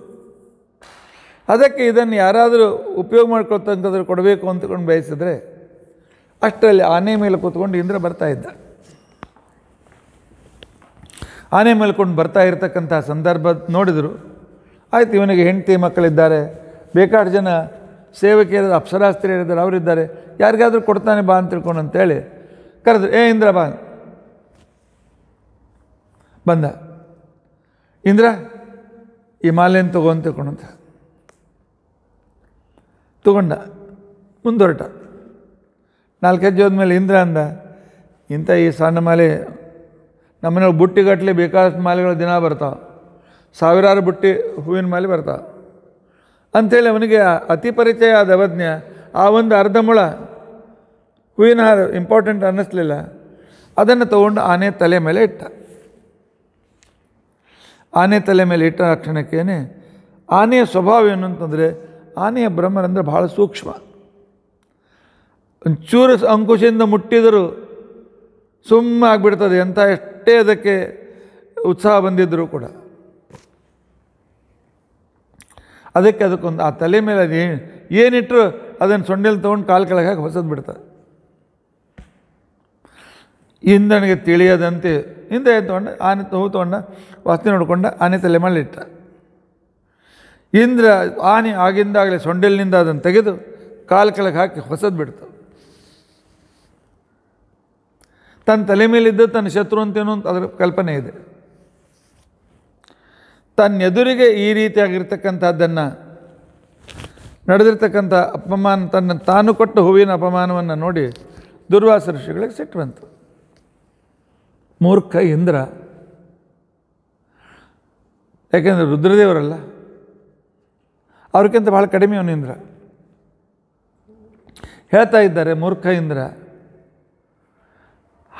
ಅದಕ್ಕೆ ಇದನ್ನು ಯಾರಾದರೂ ಉಪಯೋಗ ಮಾಡ್ಕೊಳ್ತಕ್ಕಂಥದ್ದು ಕೊಡಬೇಕು ಅಂತಕೊಂಡು ಬಯಸಿದ್ರೆ ಅಷ್ಟರಲ್ಲಿ ಆನೆ ಮೇಲೆ ಕೂತ್ಕೊಂಡು ಇಂದ್ರ ಬರ್ತಾ ಇದ್ದ ಆನೆ ಮೇಲ್ಕೊಂಡು ಬರ್ತಾ ಇರತಕ್ಕಂಥ ಸಂದರ್ಭ ನೋಡಿದರು ಆಯ್ತು ಇವನಿಗೆ ಹೆಂಡತಿ ಮಕ್ಕಳಿದ್ದಾರೆ ಬೇಕಾದ ಜನ ಸೇವಕಿಯರ ಅಪ್ಸರಾಸ್ತ್ರೀಯರಿದ್ದಾರೆ ಅವರಿದ್ದಾರೆ ಯಾರಿಗಾದರೂ ಕೊಡ್ತಾನೆ ಬಾ ಅಂತ ತಿಳ್ಕೊಂಡು ಅಂತೇಳಿ ಕರೆದ್ರು ಏ ಇಂದ್ರ ಬಾ ಬಂದ ಇಂದ್ರ ಈ ಮಾಲೆಯನ್ನು ತಗೊಂಡು ಅಂತ ತಗೊಂಡ ಮುಂದೊರಟ ನಾಲ್ಕು ಹೆಜ್ಜೆ ಹೋದ್ಮೇಲೆ ಇಂದ್ರ ಅಂದ ಇಂಥ ಈ ಸಣ್ಣ ಮಾಲೆ ನಮ್ಮನೇಲಿ ಬುಟ್ಟಿಗಟ್ಟಲೆ ಬೇಕಾದಷ್ಟು ಮಾಲೆಗಳು ದಿನ ಬರ್ತಾವೆ ಸಾವಿರಾರು ಬುಟ್ಟಿ ಹೂವಿನ ಮಾಲೆ ಬರ್ತಾವೆ ಅಂಥೇಳಿ ಅವನಿಗೆ ಅತಿ ಪರಿಚಯ ಆದ ಆ ಒಂದು ಅರ್ಧ ಮುಳ ಹೂವಿನ ಹಾರ ಇಂಪಾರ್ಟೆಂಟ್ ಅನ್ನಿಸ್ಲಿಲ್ಲ ಅದನ್ನು ತಗೊಂಡು ಆನೆ ತಲೆ ಮೇಲೆ ಇಟ್ಟ ಆನೆ ತಲೆ ಮೇಲೆ ಇಟ್ಟ ಕ್ಷಣಕ್ಕೇನೆ ಆನೆಯ ಸ್ವಭಾವ ಏನು ಅಂತಂದರೆ ಆನೆಯ ಬ್ರಹ್ಮರಂದ್ರೆ ಭಾಳ ಸೂಕ್ಷ್ಮ ಒಂಚೂರು ಅಂಕುಶದಿಂದ ಮುಟ್ಟಿದರೂ ಸುಮ್ಮ ಆಗಿಬಿಡ್ತದೆ ಎಂಥ ಎಷ್ಟೇ ಅದಕ್ಕೆ ಉತ್ಸಾಹ ಬಂದಿದ್ದರೂ ಕೂಡ ಅದಕ್ಕೆ ಅದಕ್ಕೊಂದು ಆ ತಲೆ ಮೇಲೆ ಅದು ಏನಿಟ್ಟರು ಅದನ್ನು ಸೊಂಡೆಲಿ ತೊಗೊಂಡು ಕಾಲು ಕೆಳಗೆ ಹಾಕಿ ಹೊಸದು ಬಿಡ್ತದೆ ಇಂದ್ರನಿಗೆ ತಿಳಿಯದಂತೆ ಹಿಂದೆ ತೊಗೊಂಡ ಆನೆ ತೂ ತೊಗೊಂಡ ವಾಸನೆ ನೋಡಿಕೊಂಡ ಆನೆ ತಲೆ ಮೇಲೆ ಇಟ್ಟ ಇಂದ್ರ ಆನೆ ಆಗಿಂದಾಗಲೇ ಸೊಂಡಿಲಿನಿಂದ ಅದನ್ನು ತೆಗೆದು ಕಾಲು ಕೆಳಗೆ ಹಾಕಿ ಹೊಸದು ಬಿಡ್ತು ತನ್ನ ತಲೆ ಮೇಲಿದ್ದು ತನ್ನ ಶತ್ರು ಅಂತೇನು ಅಂತ ಅದರ ಕಲ್ಪನೆ ಇದೆ ತನ್ನ ಎದುರಿಗೆ ಈ ರೀತಿಯಾಗಿರ್ತಕ್ಕಂಥದ್ದನ್ನು ನಡೆದಿರ್ತಕ್ಕಂಥ ಅಪಮಾನ ತನ್ನ ತಾನು ಕೊಟ್ಟು ಹೂವಿನ ಅಪಮಾನವನ್ನು ನೋಡಿ ದುರ್ವಾಸ ಋಷಿಗಳಿಗೆ ಸಿಟ್ಟು ಬಂತು ಮೂರ್ಖ ಇಂದ್ರ ಯಾಕೆಂದರೆ ರುದ್ರದೇವರಲ್ಲ ಅವ್ರಿಗಿಂತ ಭಾಳ ಕಡಿಮೆ ಇಂದ್ರ ಹೇಳ್ತಾ ಇದ್ದಾರೆ ಮೂರ್ಖ ಇಂದ್ರ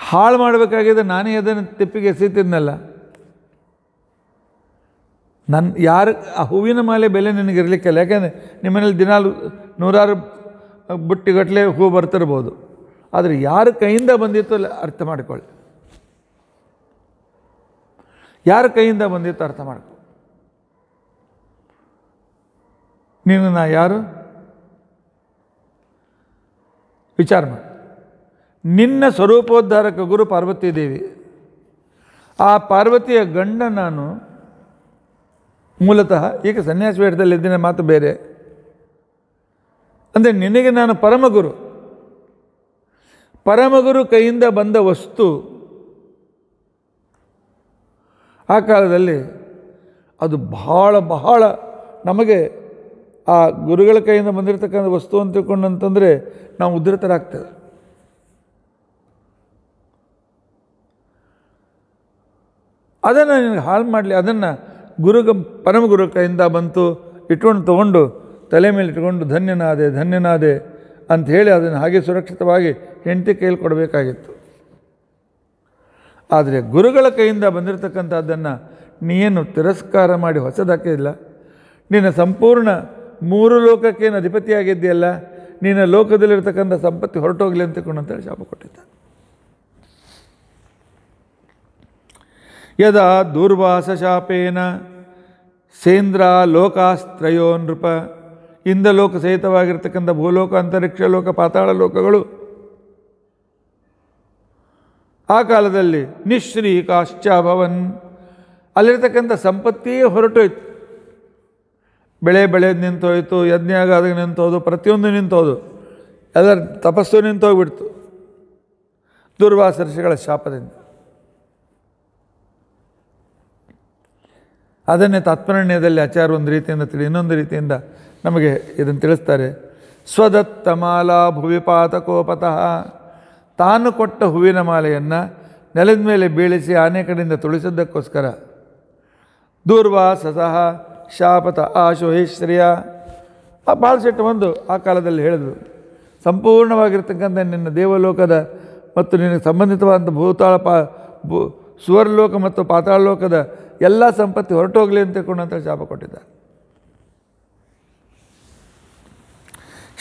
ಹಾಳು ಮಾಡಬೇಕಾಗಿದೆ ನಾನೇ ಅದನ್ನು ತಿಪ್ಪಿಗೆ ಎಸೀತಿದ್ನಲ್ಲ ನನ್ನ ಯಾರು ಆ ಹೂವಿನ ಮಾಲೆ ಬೆಲೆ ನಿನಗಿರಲಿಕ್ಕಿಲ್ಲ ಯಾಕೆಂದರೆ ನಿಮ್ಮನೇಲಿ ದಿನಾಲು ನೂರಾರು ಬುಟ್ಟಿಗಟ್ಟಲೆ ಹೂ ಬರ್ತಿರ್ಬೋದು ಆದರೆ ಯಾರ ಕೈಯಿಂದ ಬಂದಿತ್ತು ಅರ್ಥ ಮಾಡಿಕೊಳ್ಳಿ ಯಾರ ಕೈಯಿಂದ ಬಂದಿತ್ತು ಅರ್ಥ ಮಾಡ್ಕೊಳ್ಳಿ ನೀನು ನಾ ಯಾರು ವಿಚಾರ ಮಾಡಿ ನಿನ್ನ ಸ್ವರೂಪೋದ್ಧಾರಕ ಗುರು ಪಾರ್ವತಿ ದೇವಿ ಆ ಪಾರ್ವತಿಯ ಗಂಡ ನಾನು ಮೂಲತಃ ಈಗ ಸನ್ಯಾಸಿ ಇದ್ದೇನೆ ಮಾತು ಬೇರೆ ಅಂದರೆ ನಿನಗೆ ನಾನು ಪರಮಗುರು ಪರಮಗುರು ಕೈಯಿಂದ ಬಂದ ವಸ್ತು ಆ ಕಾಲದಲ್ಲಿ ಅದು ಬಹಳ ಬಹಳ ನಮಗೆ ಆ ಗುರುಗಳ ಕೈಯಿಂದ ಬಂದಿರತಕ್ಕಂಥ ವಸ್ತು ಅಂತ ತಿಳ್ಕೊಂಡು ಅಂತಂದರೆ ನಾವು ಉದ್ಧತರಾಗ್ತೇವೆ ಅದನ್ನು ನಿನಗೆ ಹಾಳು ಮಾಡಲಿ ಅದನ್ನು ಗುರುಗ ಪರಮ ಗುರು ಕೈಯಿಂದ ಬಂತು ಇಟ್ಕೊಂಡು ತಗೊಂಡು ತಲೆ ಮೇಲೆ ಇಟ್ಕೊಂಡು ಧನ್ಯನಾದೆ ಧನ್ಯನಾದೆ ಅಂಥೇಳಿ ಅದನ್ನು ಹಾಗೆ ಸುರಕ್ಷಿತವಾಗಿ ಹೆಂಡತಿ ಕೈಯಲ್ಲಿ ಕೊಡಬೇಕಾಗಿತ್ತು ಆದರೆ ಗುರುಗಳ ಕೈಯಿಂದ ಬಂದಿರತಕ್ಕಂಥದ್ದನ್ನು ನೀನು ತಿರಸ್ಕಾರ ಮಾಡಿ ಹೊಸದಾಕಿಲ್ಲ ನಿನ್ನ ಸಂಪೂರ್ಣ ಮೂರು ಲೋಕಕ್ಕೇನು ಅಧಿಪತಿಯಾಗಿದೆಯಲ್ಲ ನೀನು ಲೋಕದಲ್ಲಿರ್ತಕ್ಕಂಥ ಸಂಪತ್ತಿ ಹೊರಟೋಗ್ಲಿ ಅಂತಕೊಂಡು ಅಂತೇಳಿ ಶಾಪ ಕೊಟ್ಟಿದ್ದ ಯದಾ ದೂರ್ವಾಸ ಶಾಪೇನ ಸೇಂದ್ರ ಲೋಕಾಸ್ತ್ರಯೋ ನೃಪ ಇಂದ ಲೋಕ ಸಹಿತವಾಗಿರ್ತಕ್ಕಂಥ ಭೂಲೋಕ ಅಂತರಿಕ್ಷ ಲೋಕ ಪಾತಾಳ ಲೋಕಗಳು ಆ ಕಾಲದಲ್ಲಿ ನಿಶ್ರೀ ಕಾಶ್ಚಾಭವನ್ ಅಲ್ಲಿರ್ತಕ್ಕಂಥ ಸಂಪತ್ತಿಯೇ ಹೊರಟೋಯ್ತು ಬೆಳೆ ಬೆಳೆದು ನಿಂತೋಯ್ತು ಯಜ್ಞ ನಿಂತು ನಿಂತೋದು ಪ್ರತಿಯೊಂದು ನಿಂತೋದು ಎಲ್ಲರ ತಪಸ್ಸು ನಿಂತೋಗ್ಬಿಡ್ತು ದುರ್ವಾಸ ಋಷಿಗಳ ಶಾಪದಿಂದ ಅದನ್ನೇ ತಾತ್ಪರಣ್ಯದಲ್ಲಿ ಆಚಾರ ಒಂದು ರೀತಿಯಿಂದ ತಿಳಿ ಇನ್ನೊಂದು ರೀತಿಯಿಂದ ನಮಗೆ ಇದನ್ನು ತಿಳಿಸ್ತಾರೆ ಸ್ವದತ್ತ ಮಾಲಾ ಭುವಿಪಾತ ತಾನು ಕೊಟ್ಟ ಹೂವಿನ ಮಾಲೆಯನ್ನು ನೆಲದ ಮೇಲೆ ಬೀಳಿಸಿ ಆನೆ ಕಡೆಯಿಂದ ತುಳಿಸಿದ್ದಕ್ಕೋಸ್ಕರ ದೂರ್ವಾ ಸಹ ಶಾಪತ ಆಶೋ ಹೇ ಆ ಬಾಳಶೆಟ್ಟು ಒಂದು ಆ ಕಾಲದಲ್ಲಿ ಹೇಳಿದರು ಸಂಪೂರ್ಣವಾಗಿರ್ತಕ್ಕಂಥ ನಿನ್ನ ದೇವಲೋಕದ ಮತ್ತು ನಿನಗೆ ಸಂಬಂಧಿತವಾದಂಥ ಭೂತಾಳ ಪಾ ಭೂ ಸುವರ್ಲೋಕ ಮತ್ತು ಲೋಕದ ಎಲ್ಲ ಸಂಪತ್ತಿ ಹೊರಟೋಗಲಿ ಹೋಗಲಿ ಅಂತ ತಿಳ್ಕೊಂಡಂಥ ಶಾಪ ಕೊಟ್ಟಿದ್ದ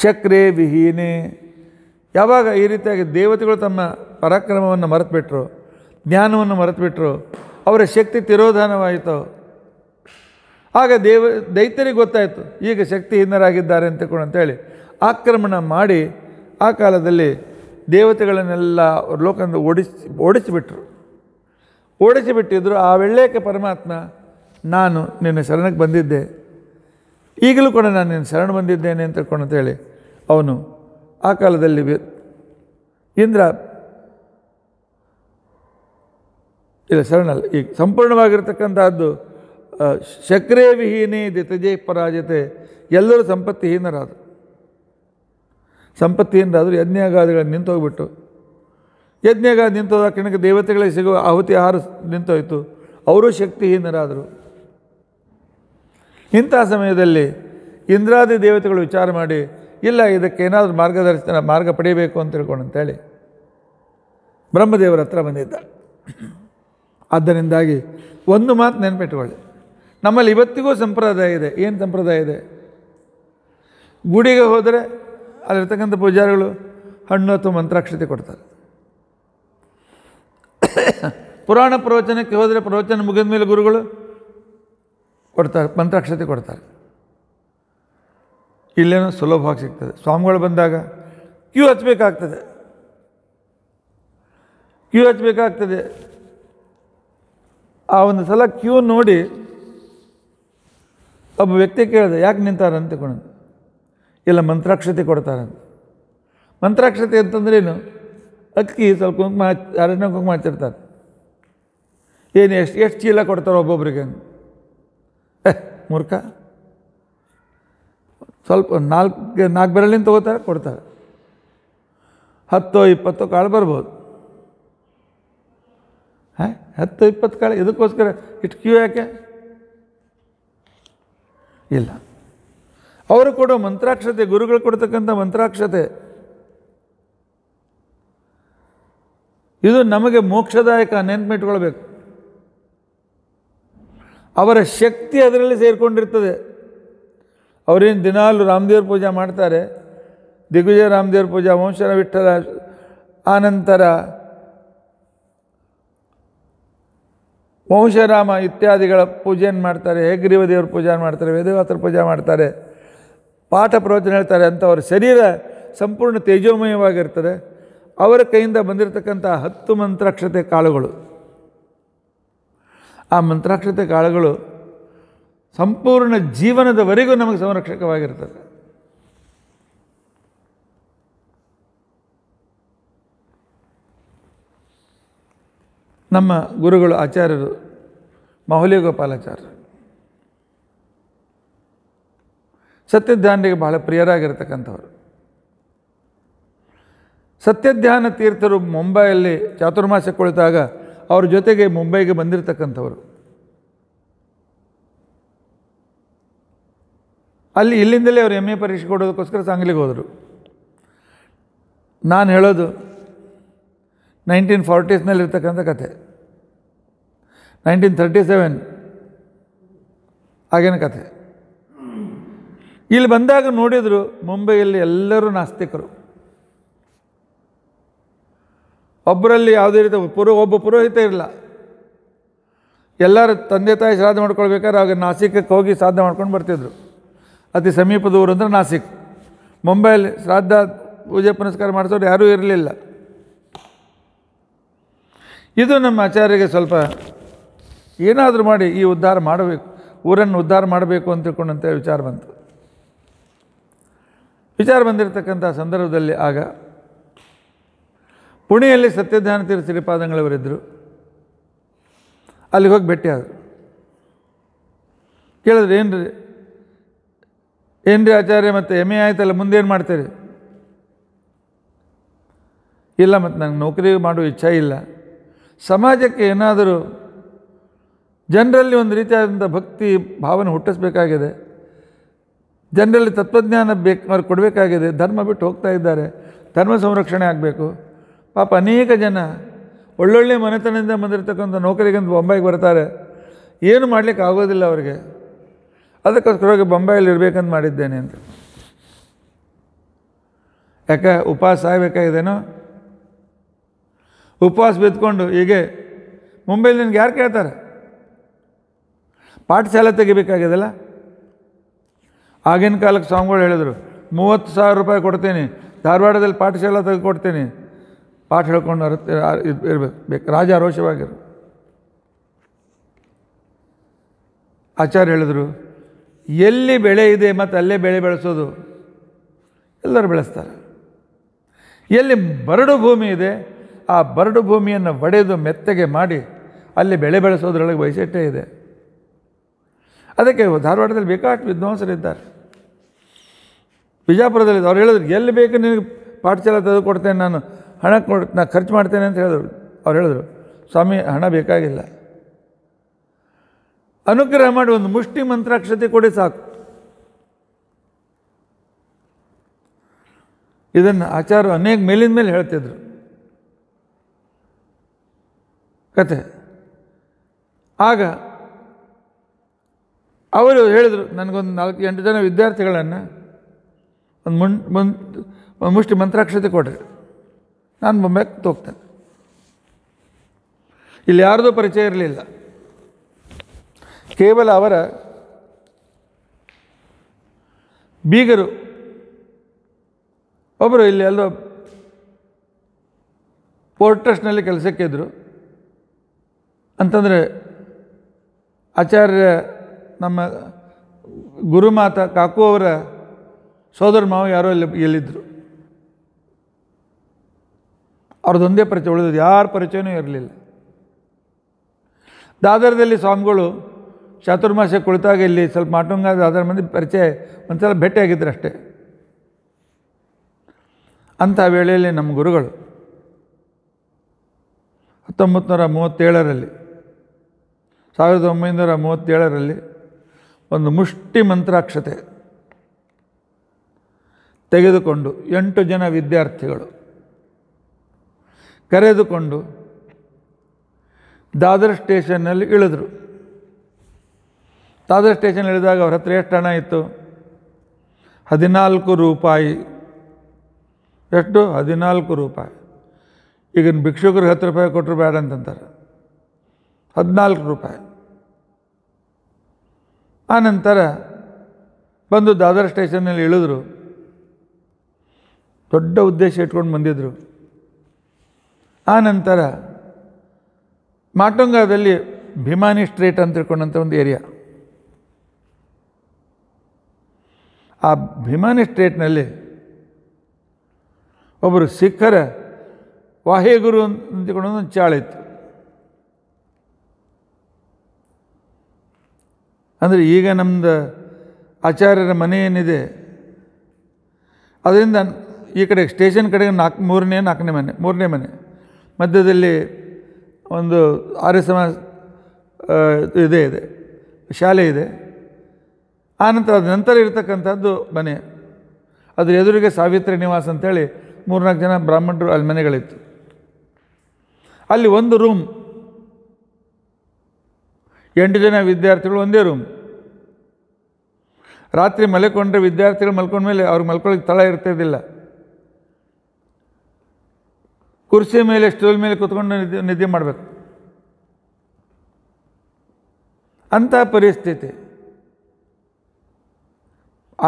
ಶಕ್ರೆ ವಿಹೀನೆ ಯಾವಾಗ ಈ ರೀತಿಯಾಗಿ ದೇವತೆಗಳು ತಮ್ಮ ಪರಾಕ್ರಮವನ್ನು ಮರೆತುಬಿಟ್ರು ಜ್ಞಾನವನ್ನು ಮರೆತುಬಿಟ್ರು ಅವರ ಶಕ್ತಿ ತಿರೋಧಾನವಾಯಿತು ಆಗ ದೇವ ದೈತ್ಯರಿಗೆ ಗೊತ್ತಾಯಿತು ಈಗ ಶಕ್ತಿಹೀನರಾಗಿದ್ದಾರೆ ಅಂತ ಕೂಡ ಅಂತೇಳಿ ಆಕ್ರಮಣ ಮಾಡಿ ಆ ಕಾಲದಲ್ಲಿ ದೇವತೆಗಳನ್ನೆಲ್ಲ ಲೋಕದಿಂದ ಓಡಿಸಿ ಓಡಿಸಿಬಿಟ್ರು ಓಡಿಸಿಬಿಟ್ಟಿದ್ರು ಆ ವೆಳ್ಳೇಕ ಪರಮಾತ್ಮ ನಾನು ನಿನ್ನ ಶರಣಕ್ಕೆ ಬಂದಿದ್ದೆ ಈಗಲೂ ಕೂಡ ನಾನು ನಿನ್ನ ಶರಣ ಬಂದಿದ್ದೇನೆ ಅಂತ ಅಂತೇಳಿ ಅವನು ಆ ಕಾಲದಲ್ಲಿ ಇಂದ್ರ ಇಲ್ಲ ಶರಣಲ್ಲ ಈಗ ಸಂಪೂರ್ಣವಾಗಿರ್ತಕ್ಕಂಥದ್ದು ಶಕ್ರೇ ವಿಹೀನೆ ದಿತಜೇ ಪರಾಜತೆ ಎಲ್ಲರೂ ಸಂಪತ್ತಿಹೀನರಾದರು ಸಂಪತ್ತಿಹೀನರಾದರು ನಿಂತು ನಿಂತೋಗ್ಬಿಟ್ಟು ಯಜ್ಞಗಾದ ನಿಂತೋದ ಕಣಕ್ಕೆ ದೇವತೆಗಳಿಗೆ ಸಿಗುವ ಆಹುತಿ ಆಹಾರ ನಿಂತೋಯ್ತು ಅವರು ಶಕ್ತಿಹೀನರಾದರು ಇಂಥ ಸಮಯದಲ್ಲಿ ಇಂದ್ರಾದಿ ದೇವತೆಗಳು ವಿಚಾರ ಮಾಡಿ ಇಲ್ಲ ಇದಕ್ಕೆ ಏನಾದರೂ ಮಾರ್ಗದರ್ಶನ ಮಾರ್ಗ ಪಡೆಯಬೇಕು ಅಂತ ತಿಳ್ಕೊಂಡು ಅಂತೇಳಿ ಬ್ರಹ್ಮದೇವರ ಹತ್ರ ಬಂದಿದ್ದ ಆದ್ದರಿಂದಾಗಿ ಒಂದು ಮಾತು ನೆನಪಿಟ್ಕೊಳ್ಳಿ ನಮ್ಮಲ್ಲಿ ಇವತ್ತಿಗೂ ಸಂಪ್ರದಾಯ ಇದೆ ಏನು ಸಂಪ್ರದಾಯ ಇದೆ ಗುಡಿಗೆ ಹೋದರೆ ಅಲ್ಲಿರ್ತಕ್ಕಂಥ ಪೂಜಾರಿಗಳು ಹಣ್ಣು ಅಥವಾ ಮಂತ್ರಾಕ್ಷತೆ ಕೊಡ್ತಾರೆ ಪುರಾಣ ಪ್ರವಚನಕ್ಕೆ ಹೋದರೆ ಪ್ರವಚನ ಮುಗಿದ ಮೇಲೆ ಗುರುಗಳು ಕೊಡ್ತಾರೆ ಮಂತ್ರಾಕ್ಷತೆ ಕೊಡ್ತಾರೆ ಇಲ್ಲೇನೋ ಸುಲಭವಾಗಿ ಸಿಗ್ತದೆ ಸ್ವಾಮಿಗಳು ಬಂದಾಗ ಕ್ಯೂ ಹಚ್ಚಬೇಕಾಗ್ತದೆ ಕ್ಯೂ ಹಚ್ಚಬೇಕಾಗ್ತದೆ ಆ ಒಂದು ಸಲ ಕ್ಯೂ ನೋಡಿ ಒಬ್ಬ ವ್ಯಕ್ತಿ ಕೇಳಿದೆ ಯಾಕೆ ಅಂತ ಕೊಡೋದು ಇಲ್ಲ ಮಂತ್ರಾಕ್ಷತೆ ಕೊಡ್ತಾರಂತ ಮಂತ್ರಾಕ್ಷತೆ ಅಂತಂದ್ರೇನು ಅಕ್ಕಿ ಸ್ವಲ್ಪ ಕುಂಕುಮ ಅರಣ್ಯ ಕುಂಕುಮ ಹಚ್ಚಿರ್ತಾರೆ ಏನು ಎಷ್ಟು ಎಷ್ಟು ಚೀಲ ಕೊಡ್ತಾರೆ ಒಬ್ಬೊಬ್ರಿಗೆ ಮೂರ್ಖ ಸ್ವಲ್ಪ ನಾಲ್ಕು ನಾಲ್ಕು ಬೆರಳಿನ ತೊಗೋತಾರೆ ಕೊಡ್ತಾರೆ ಹತ್ತೋ ಇಪ್ಪತ್ತೋ ಕಾಳು ಬರ್ಬೋದು ಹಾಂ ಹತ್ತು ಇಪ್ಪತ್ತು ಕಾಳು ಇದಕ್ಕೋಸ್ಕರ ಇಷ್ಟು ಕ್ಯೂ ಯಾಕೆ ಇಲ್ಲ ಅವರು ಕೊಡೋ ಮಂತ್ರಾಕ್ಷತೆ ಗುರುಗಳು ಕೊಡ್ತಕ್ಕಂಥ ಮಂತ್ರಾಕ್ಷತೆ ಇದು ನಮಗೆ ಮೋಕ್ಷದಾಯಕ ನೆನ್ಪಿಟ್ಕೊಳ್ಬೇಕು ಅವರ ಶಕ್ತಿ ಅದರಲ್ಲಿ ಸೇರಿಕೊಂಡಿರ್ತದೆ ಅವರೇನು ದಿನಾಲು ರಾಮದೇವ್ರ ಪೂಜೆ ಮಾಡ್ತಾರೆ ದಿಗ್ವಿಜಯ ರಾಮದೇವ್ರ ಪೂಜಾ ವಂಶನ ವಿಠಲ ಆನಂತರ ವಂಶರಾಮ ಇತ್ಯಾದಿಗಳ ಪೂಜೆಯನ್ನು ಮಾಡ್ತಾರೆ ಹೇಗ್ರೀವ ದೇವ್ರ ಪೂಜೆ ಮಾಡ್ತಾರೆ ವೇದವಾತ್ರ ಪೂಜೆ ಮಾಡ್ತಾರೆ ಪಾಠ ಪ್ರವಚನ ಹೇಳ್ತಾರೆ ಅಂಥವ್ರ ಶರೀರ ಸಂಪೂರ್ಣ ತೇಜೋಮಯವಾಗಿರ್ತದೆ ಅವರ ಕೈಯಿಂದ ಬಂದಿರತಕ್ಕಂಥ ಹತ್ತು ಮಂತ್ರಾಕ್ಷತೆ ಕಾಳುಗಳು ಆ ಮಂತ್ರಾಕ್ಷತೆ ಕಾಳುಗಳು ಸಂಪೂರ್ಣ ಜೀವನದವರೆಗೂ ನಮಗೆ ಸಂರಕ್ಷಕವಾಗಿರ್ತದೆ ನಮ್ಮ ಗುರುಗಳು ಆಚಾರ್ಯರು ಮಾಹುಲಿ ಗೋಪಾಲಾಚಾರ್ಯರು ಸತ್ಯಧ್ಯಾನರಿಗೆ ಬಹಳ ಪ್ರಿಯರಾಗಿರ್ತಕ್ಕಂಥವ್ರು ಸತ್ಯಧ್ಯಾನ ತೀರ್ಥರು ಮುಂಬೈಯಲ್ಲಿ ಚಾತುರ್ಮಾಸ ಕುಳಿತಾಗ ಅವ್ರ ಜೊತೆಗೆ ಮುಂಬೈಗೆ ಬಂದಿರತಕ್ಕಂಥವ್ರು ಅಲ್ಲಿ ಇಲ್ಲಿಂದಲೇ ಅವರು ಎಮ್ ಎ ಪರೀಕ್ಷೆ ಕೊಡೋದಕ್ಕೋಸ್ಕರ ಸಾಂಗ್ಲಿಗೆ ಹೋದರು ನಾನು ಹೇಳೋದು ನೈನ್ಟೀನ್ ಫಾರ್ಟೀಸ್ನಲ್ಲಿ ಇರ್ತಕ್ಕಂಥ ಕತೆ ನೈನ್ಟೀನ್ ತರ್ಟಿ ಸೆವೆನ್ ಆಗಿನ ಕತೆ ಇಲ್ಲಿ ಬಂದಾಗ ನೋಡಿದರು ಮುಂಬೈಯಲ್ಲಿ ಎಲ್ಲರೂ ನಾಸ್ತಿಕರು ಒಬ್ಬರಲ್ಲಿ ಯಾವುದೇ ರೀತಿ ಪುರೋ ಒಬ್ಬ ಪುರೋಹಿತ ಇರಲ್ಲ ಎಲ್ಲರೂ ತಂದೆ ತಾಯಿ ಶ್ರಾದ್ದ ಮಾಡ್ಕೊಳ್ಬೇಕಾದ್ರೆ ಆಗ ನಾಸಿಕಕ್ಕೆ ಹೋಗಿ ಶ್ರಾದ್ದ ಮಾಡ್ಕೊಂಡು ಬರ್ತಿದ್ರು ಅತಿ ಸಮೀಪದ ಊರು ಅಂದರೆ ನಾಸಿಕ್ ಮುಂಬೈಯಲ್ಲಿ ಶ್ರಾದ್ದ ಪೂಜೆ ಪುನಸ್ಕಾರ ಮಾಡಿಸೋರು ಯಾರೂ ಇರಲಿಲ್ಲ ಇದು ನಮ್ಮ ಆಚಾರ್ಯರಿಗೆ ಸ್ವಲ್ಪ ಏನಾದರೂ ಮಾಡಿ ಈ ಉದ್ಧಾರ ಮಾಡಬೇಕು ಊರನ್ನು ಉದ್ಧಾರ ಮಾಡಬೇಕು ಅಂತ ತಿಳ್ಕೊಂಡಂತೆ ವಿಚಾರ ಬಂತು ವಿಚಾರ ಬಂದಿರತಕ್ಕಂಥ ಸಂದರ್ಭದಲ್ಲಿ ಆಗ ಪುಣೆಯಲ್ಲಿ ಸತ್ಯಜ್ಞಾನ ತೀರ್ಥ ಶ್ರೀಪಾದಂಗಳವರಿದ್ದರು ಅಲ್ಲಿಗೆ ಹೋಗಿ ಭೇಟಿ ಆದರು ಕೇಳಿದ್ರೆ ಏನು ರೀ ಏನು ರೀ ಆಚಾರ್ಯ ಮತ್ತು ಎಮ್ ಎ ಆಯ್ತಲ್ಲ ಮುಂದೇನು ಮಾಡ್ತೀರಿ ಇಲ್ಲ ಮತ್ತು ನಂಗೆ ನೌಕರಿ ಮಾಡೋ ಇಚ್ಛೆ ಇಲ್ಲ ಸಮಾಜಕ್ಕೆ ಏನಾದರೂ ಜನರಲ್ಲಿ ಒಂದು ರೀತಿಯಾದಂಥ ಭಕ್ತಿ ಭಾವನೆ ಹುಟ್ಟಿಸ್ಬೇಕಾಗಿದೆ ಜನರಲ್ಲಿ ತತ್ವಜ್ಞಾನ ಬೇಕು ಅವ್ರಿಗೆ ಕೊಡಬೇಕಾಗಿದೆ ಧರ್ಮ ಬಿಟ್ಟು ಹೋಗ್ತಾ ಇದ್ದಾರೆ ಧರ್ಮ ಸಂರಕ್ಷಣೆ ಆಗಬೇಕು ಪಾಪ ಅನೇಕ ಜನ ಒಳ್ಳೊಳ್ಳೆ ಮನೆತನದಿಂದ ಬಂದಿರತಕ್ಕಂಥ ನೌಕರಿಗಂತ ಬೊಂಬಾಯಿಗೆ ಬರ್ತಾರೆ ಏನು ಮಾಡಲಿಕ್ಕೆ ಆಗೋದಿಲ್ಲ ಅವರಿಗೆ ಅದಕ್ಕೋಸ್ಕರವಾಗಿ ಬೊಂಬಾಯಲ್ಲಿ ಇರಬೇಕಂತ ಮಾಡಿದ್ದೇನೆ ಅಂತ ಯಾಕೆ ಉಪವಾಸ ಆಗಬೇಕಾಗಿದೆನೋ ಉಪವಾಸ ಬಿತ್ಕೊಂಡು ಹೀಗೆ ಮುಂಬೈಲಿ ನಿನ್ಗೆ ಯಾರು ಕೇಳ್ತಾರೆ ಪಾಠಶಾಲ ತೆಗಿಬೇಕಾಗಿದೆಲ್ಲ ಆಗಿನ ಕಾಲಕ್ಕೆ ಸ್ವಾಮಿಗಳು ಹೇಳಿದರು ಮೂವತ್ತು ಸಾವಿರ ರೂಪಾಯಿ ಕೊಡ್ತೀನಿ ಧಾರವಾಡದಲ್ಲಿ ಪಾಠಶಾಲೆ ತೆಗೆದು ಕೊಡ್ತೀನಿ ಪಾಠ ಹೇಳ್ಕೊಂಡು ಇರಬೇಕು ರಾಜ ರೋಷವಾಗಿರು ಆಚಾರ್ಯ ಹೇಳಿದರು ಎಲ್ಲಿ ಬೆಳೆ ಇದೆ ಮತ್ತು ಅಲ್ಲೇ ಬೆಳೆ ಬೆಳೆಸೋದು ಎಲ್ಲರೂ ಬೆಳೆಸ್ತಾರೆ ಎಲ್ಲಿ ಬರಡು ಭೂಮಿ ಇದೆ ಆ ಬರಡು ಭೂಮಿಯನ್ನು ಒಡೆದು ಮೆತ್ತಗೆ ಮಾಡಿ ಅಲ್ಲಿ ಬೆಳೆ ಬೆಳೆಸೋದ್ರೊಳಗೆ ವೈಶಿಷ್ಟ್ಯ ಇದೆ ಅದಕ್ಕೆ ಧಾರವಾಡದಲ್ಲಿ ಬೇಕಾಷ್ಟು ವಿದ್ವಾಂಸರಿದ್ದಾರೆ ಬಿಜಾಪುರದಲ್ಲಿ ಅವ್ರು ಹೇಳಿದ್ರು ಎಲ್ಲಿ ಬೇಕು ನಿನಗೆ ಪಾಠಶಾಲೆ ತೆಗೆದು ಕೊಡ್ತೇನೆ ನಾನು ಹಣ ಕೊಡ್ ನಾನು ಖರ್ಚು ಮಾಡ್ತೇನೆ ಅಂತ ಹೇಳಿದ್ರು ಅವ್ರು ಹೇಳಿದ್ರು ಸ್ವಾಮಿ ಹಣ ಬೇಕಾಗಿಲ್ಲ ಅನುಗ್ರಹ ಮಾಡಿ ಒಂದು ಮುಷ್ಟಿ ಮಂತ್ರಾಕ್ಷತೆ ಕೊಡಿ ಸಾಕು ಇದನ್ನು ಆಚಾರ ಅನೇಕ ಮೇಲಿನ ಮೇಲೆ ಹೇಳ್ತಿದ್ರು ಕತೆ ಆಗ ಅವರು ಹೇಳಿದರು ನನಗೊಂದು ನಾಲ್ಕು ಎಂಟು ಜನ ವಿದ್ಯಾರ್ಥಿಗಳನ್ನು ಒಂದು ಮುನ್ ಮುನ್ ಒಂದು ಮುಷ್ಟಿ ಮಂತ್ರಾಕ್ಷತೆ ಕೊಡ್ರಿ ನಾನು ಬೊಂಬೆಗೆ ತೋಗ್ತೇನೆ ಇಲ್ಲಿ ಯಾರ್ದೂ ಪರಿಚಯ ಇರಲಿಲ್ಲ ಕೇವಲ ಅವರ ಬೀಗರು ಒಬ್ಬರು ಇಲ್ಲಿ ಎಲ್ಲೋ ಕೆಲಸಕ್ಕೆ ಇದ್ದರು ಅಂತಂದರೆ ಆಚಾರ್ಯ ನಮ್ಮ ಗುರುಮಾತ ಕಾಕು ಅವರ ಸೋದರ ಮಾವ ಯಾರೋ ಇಲ್ಲಿ ಎಲ್ಲಿದ್ದರು ಅವ್ರದ್ದೊಂದೇ ಪರಿಚಯ ಉಳಿದ್ರು ಯಾರ ಪರಿಚಯನೂ ಇರಲಿಲ್ಲ ದಾದರದಲ್ಲಿ ಸ್ವಾಮಿಗಳು ಚಾತುರ್ಮಾಸ ಕುಳಿತಾಗ ಇಲ್ಲಿ ಸ್ವಲ್ಪ ಮಾಟುಂಗ ದಾದರ ಮಂದಿ ಪರಿಚಯ ಸಲ ಭೇಟಿಯಾಗಿದ್ದರು ಅಷ್ಟೇ ಅಂಥ ವೇಳೆಯಲ್ಲಿ ನಮ್ಮ ಗುರುಗಳು ಹತ್ತೊಂಬತ್ತು ನೂರ ಮೂವತ್ತೇಳರಲ್ಲಿ ಸಾವಿರದ ಒಂಬೈನೂರ ಮೂವತ್ತೇಳರಲ್ಲಿ ಒಂದು ಮುಷ್ಟಿ ಮಂತ್ರಾಕ್ಷತೆ ತೆಗೆದುಕೊಂಡು ಎಂಟು ಜನ ವಿದ್ಯಾರ್ಥಿಗಳು ಕರೆದುಕೊಂಡು ದಾದರ್ ಸ್ಟೇಷನ್ನಲ್ಲಿ ಇಳಿದ್ರು ದಾದರ್ ಸ್ಟೇಷನ್ ಇಳಿದಾಗ ಅವ್ರ ಹತ್ರ ಎಷ್ಟು ಹಣ ಇತ್ತು ಹದಿನಾಲ್ಕು ರೂಪಾಯಿ ಎಷ್ಟು ಹದಿನಾಲ್ಕು ರೂಪಾಯಿ ಈಗಿನ ಭಿಕ್ಷುಕರಿಗೆ ಹತ್ತು ರೂಪಾಯಿ ಕೊಟ್ಟರು ಬೇಡ ಅಂತಂತಾರೆ ಹದಿನಾಲ್ಕು ರೂಪಾಯಿ ಆನಂತರ ಬಂದು ದಾದರ್ ಸ್ಟೇಷನ್ನಲ್ಲಿ ಇಳಿದ್ರು ದೊಡ್ಡ ಉದ್ದೇಶ ಇಟ್ಕೊಂಡು ಬಂದಿದ್ದರು ಆನಂತರ ಮಾಟಂಗದಲ್ಲಿ ಭಿಮಾನಿ ಸ್ಟ್ರೀಟ್ ಅಂತ ಇಟ್ಕೊಂಡಂಥ ಒಂದು ಏರಿಯಾ ಆ ಭಿಮಾನಿ ಸ್ಟ್ರೀಟ್ನಲ್ಲಿ ಒಬ್ಬರು ಸಿಖ್ಖರ ವಾಹೇಗುರು ಅಂತ ಒಂದು ಚಾಳಿತ್ತು ಅಂದರೆ ಈಗ ನಮ್ಮದು ಆಚಾರ್ಯರ ಮನೆ ಏನಿದೆ ಅದರಿಂದ ಈ ಕಡೆ ಸ್ಟೇಷನ್ ಕಡೆಗೆ ನಾಲ್ಕು ಮೂರನೇ ನಾಲ್ಕನೇ ಮನೆ ಮೂರನೇ ಮನೆ ಮಧ್ಯದಲ್ಲಿ ಒಂದು ಆರ್ಯ ಸಮಾಜ ಇದೇ ಇದೆ ಶಾಲೆ ಇದೆ ಆನಂತರ ಅದ ನಂತರ ಇರತಕ್ಕಂಥದ್ದು ಮನೆ ಅದ್ರ ಎದುರಿಗೆ ಸಾವಿತ್ರಿ ನಿವಾಸ ಅಂತೇಳಿ ಮೂರ್ನಾಲ್ಕು ಜನ ಬ್ರಾಹ್ಮಣರು ಅಲ್ಲಿ ಮನೆಗಳಿತ್ತು ಅಲ್ಲಿ ಒಂದು ರೂಮ್ ಎಂಟು ಜನ ವಿದ್ಯಾರ್ಥಿಗಳು ಒಂದೇ ರೂಮ್ ರಾತ್ರಿ ಮಲ್ಕೊಂಡ್ರೆ ವಿದ್ಯಾರ್ಥಿಗಳು ಮಲ್ಕೊಂಡ್ಮೇಲೆ ಅವ್ರಿಗೆ ಮಲ್ಕೊಳ್ಳೋಕ್ಕೆ ತಳ ಇರ್ತಿದ್ದಿಲ್ಲ ಕುರ್ಸಿ ಮೇಲೆ ಸ್ಟೂಲ್ ಮೇಲೆ ಕೂತ್ಕೊಂಡು ನಿದ್ದೆ ನಿದ್ದೆ ಮಾಡಬೇಕು ಅಂಥ ಪರಿಸ್ಥಿತಿ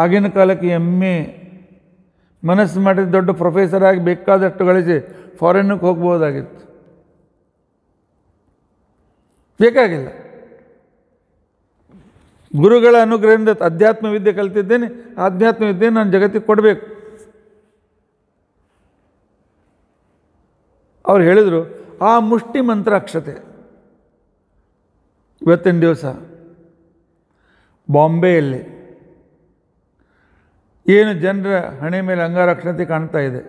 ಆಗಿನ ಕಾಲಕ್ಕೆ ಎಮ್ಮೆ ಮನಸ್ಸು ಮಾಡಿದ ದೊಡ್ಡ ಪ್ರೊಫೆಸರ್ ಆಗಿ ಬೇಕಾದಷ್ಟು ಗಳಿಸಿ ಫಾರಿನ್ಗೆ ಹೋಗ್ಬೋದಾಗಿತ್ತು ಬೇಕಾಗಿಲ್ಲ ಗುರುಗಳ ಅನುಗ್ರಹದಿಂದ ಅಧ್ಯಾತ್ಮ ವಿದ್ಯೆ ಕಲಿತಿದ್ದೇನೆ ಆಧ್ಯಾತ್ಮ ವಿದ್ಯೆ ನಾನು ಜಗತ್ತಿಗೆ ಕೊಡಬೇಕು ಅವ್ರು ಹೇಳಿದರು ಆ ಮುಷ್ಟಿ ಮಂತ್ರ ಅಕ್ಷತೆ ಇವತ್ತಿನ ದಿವಸ ಬಾಂಬೆಯಲ್ಲಿ ಏನು ಜನರ ಹಣೆ ಮೇಲೆ ಅಂಗಾರಕ್ಷತೆ ಕಾಣ್ತಾ ಇದೆ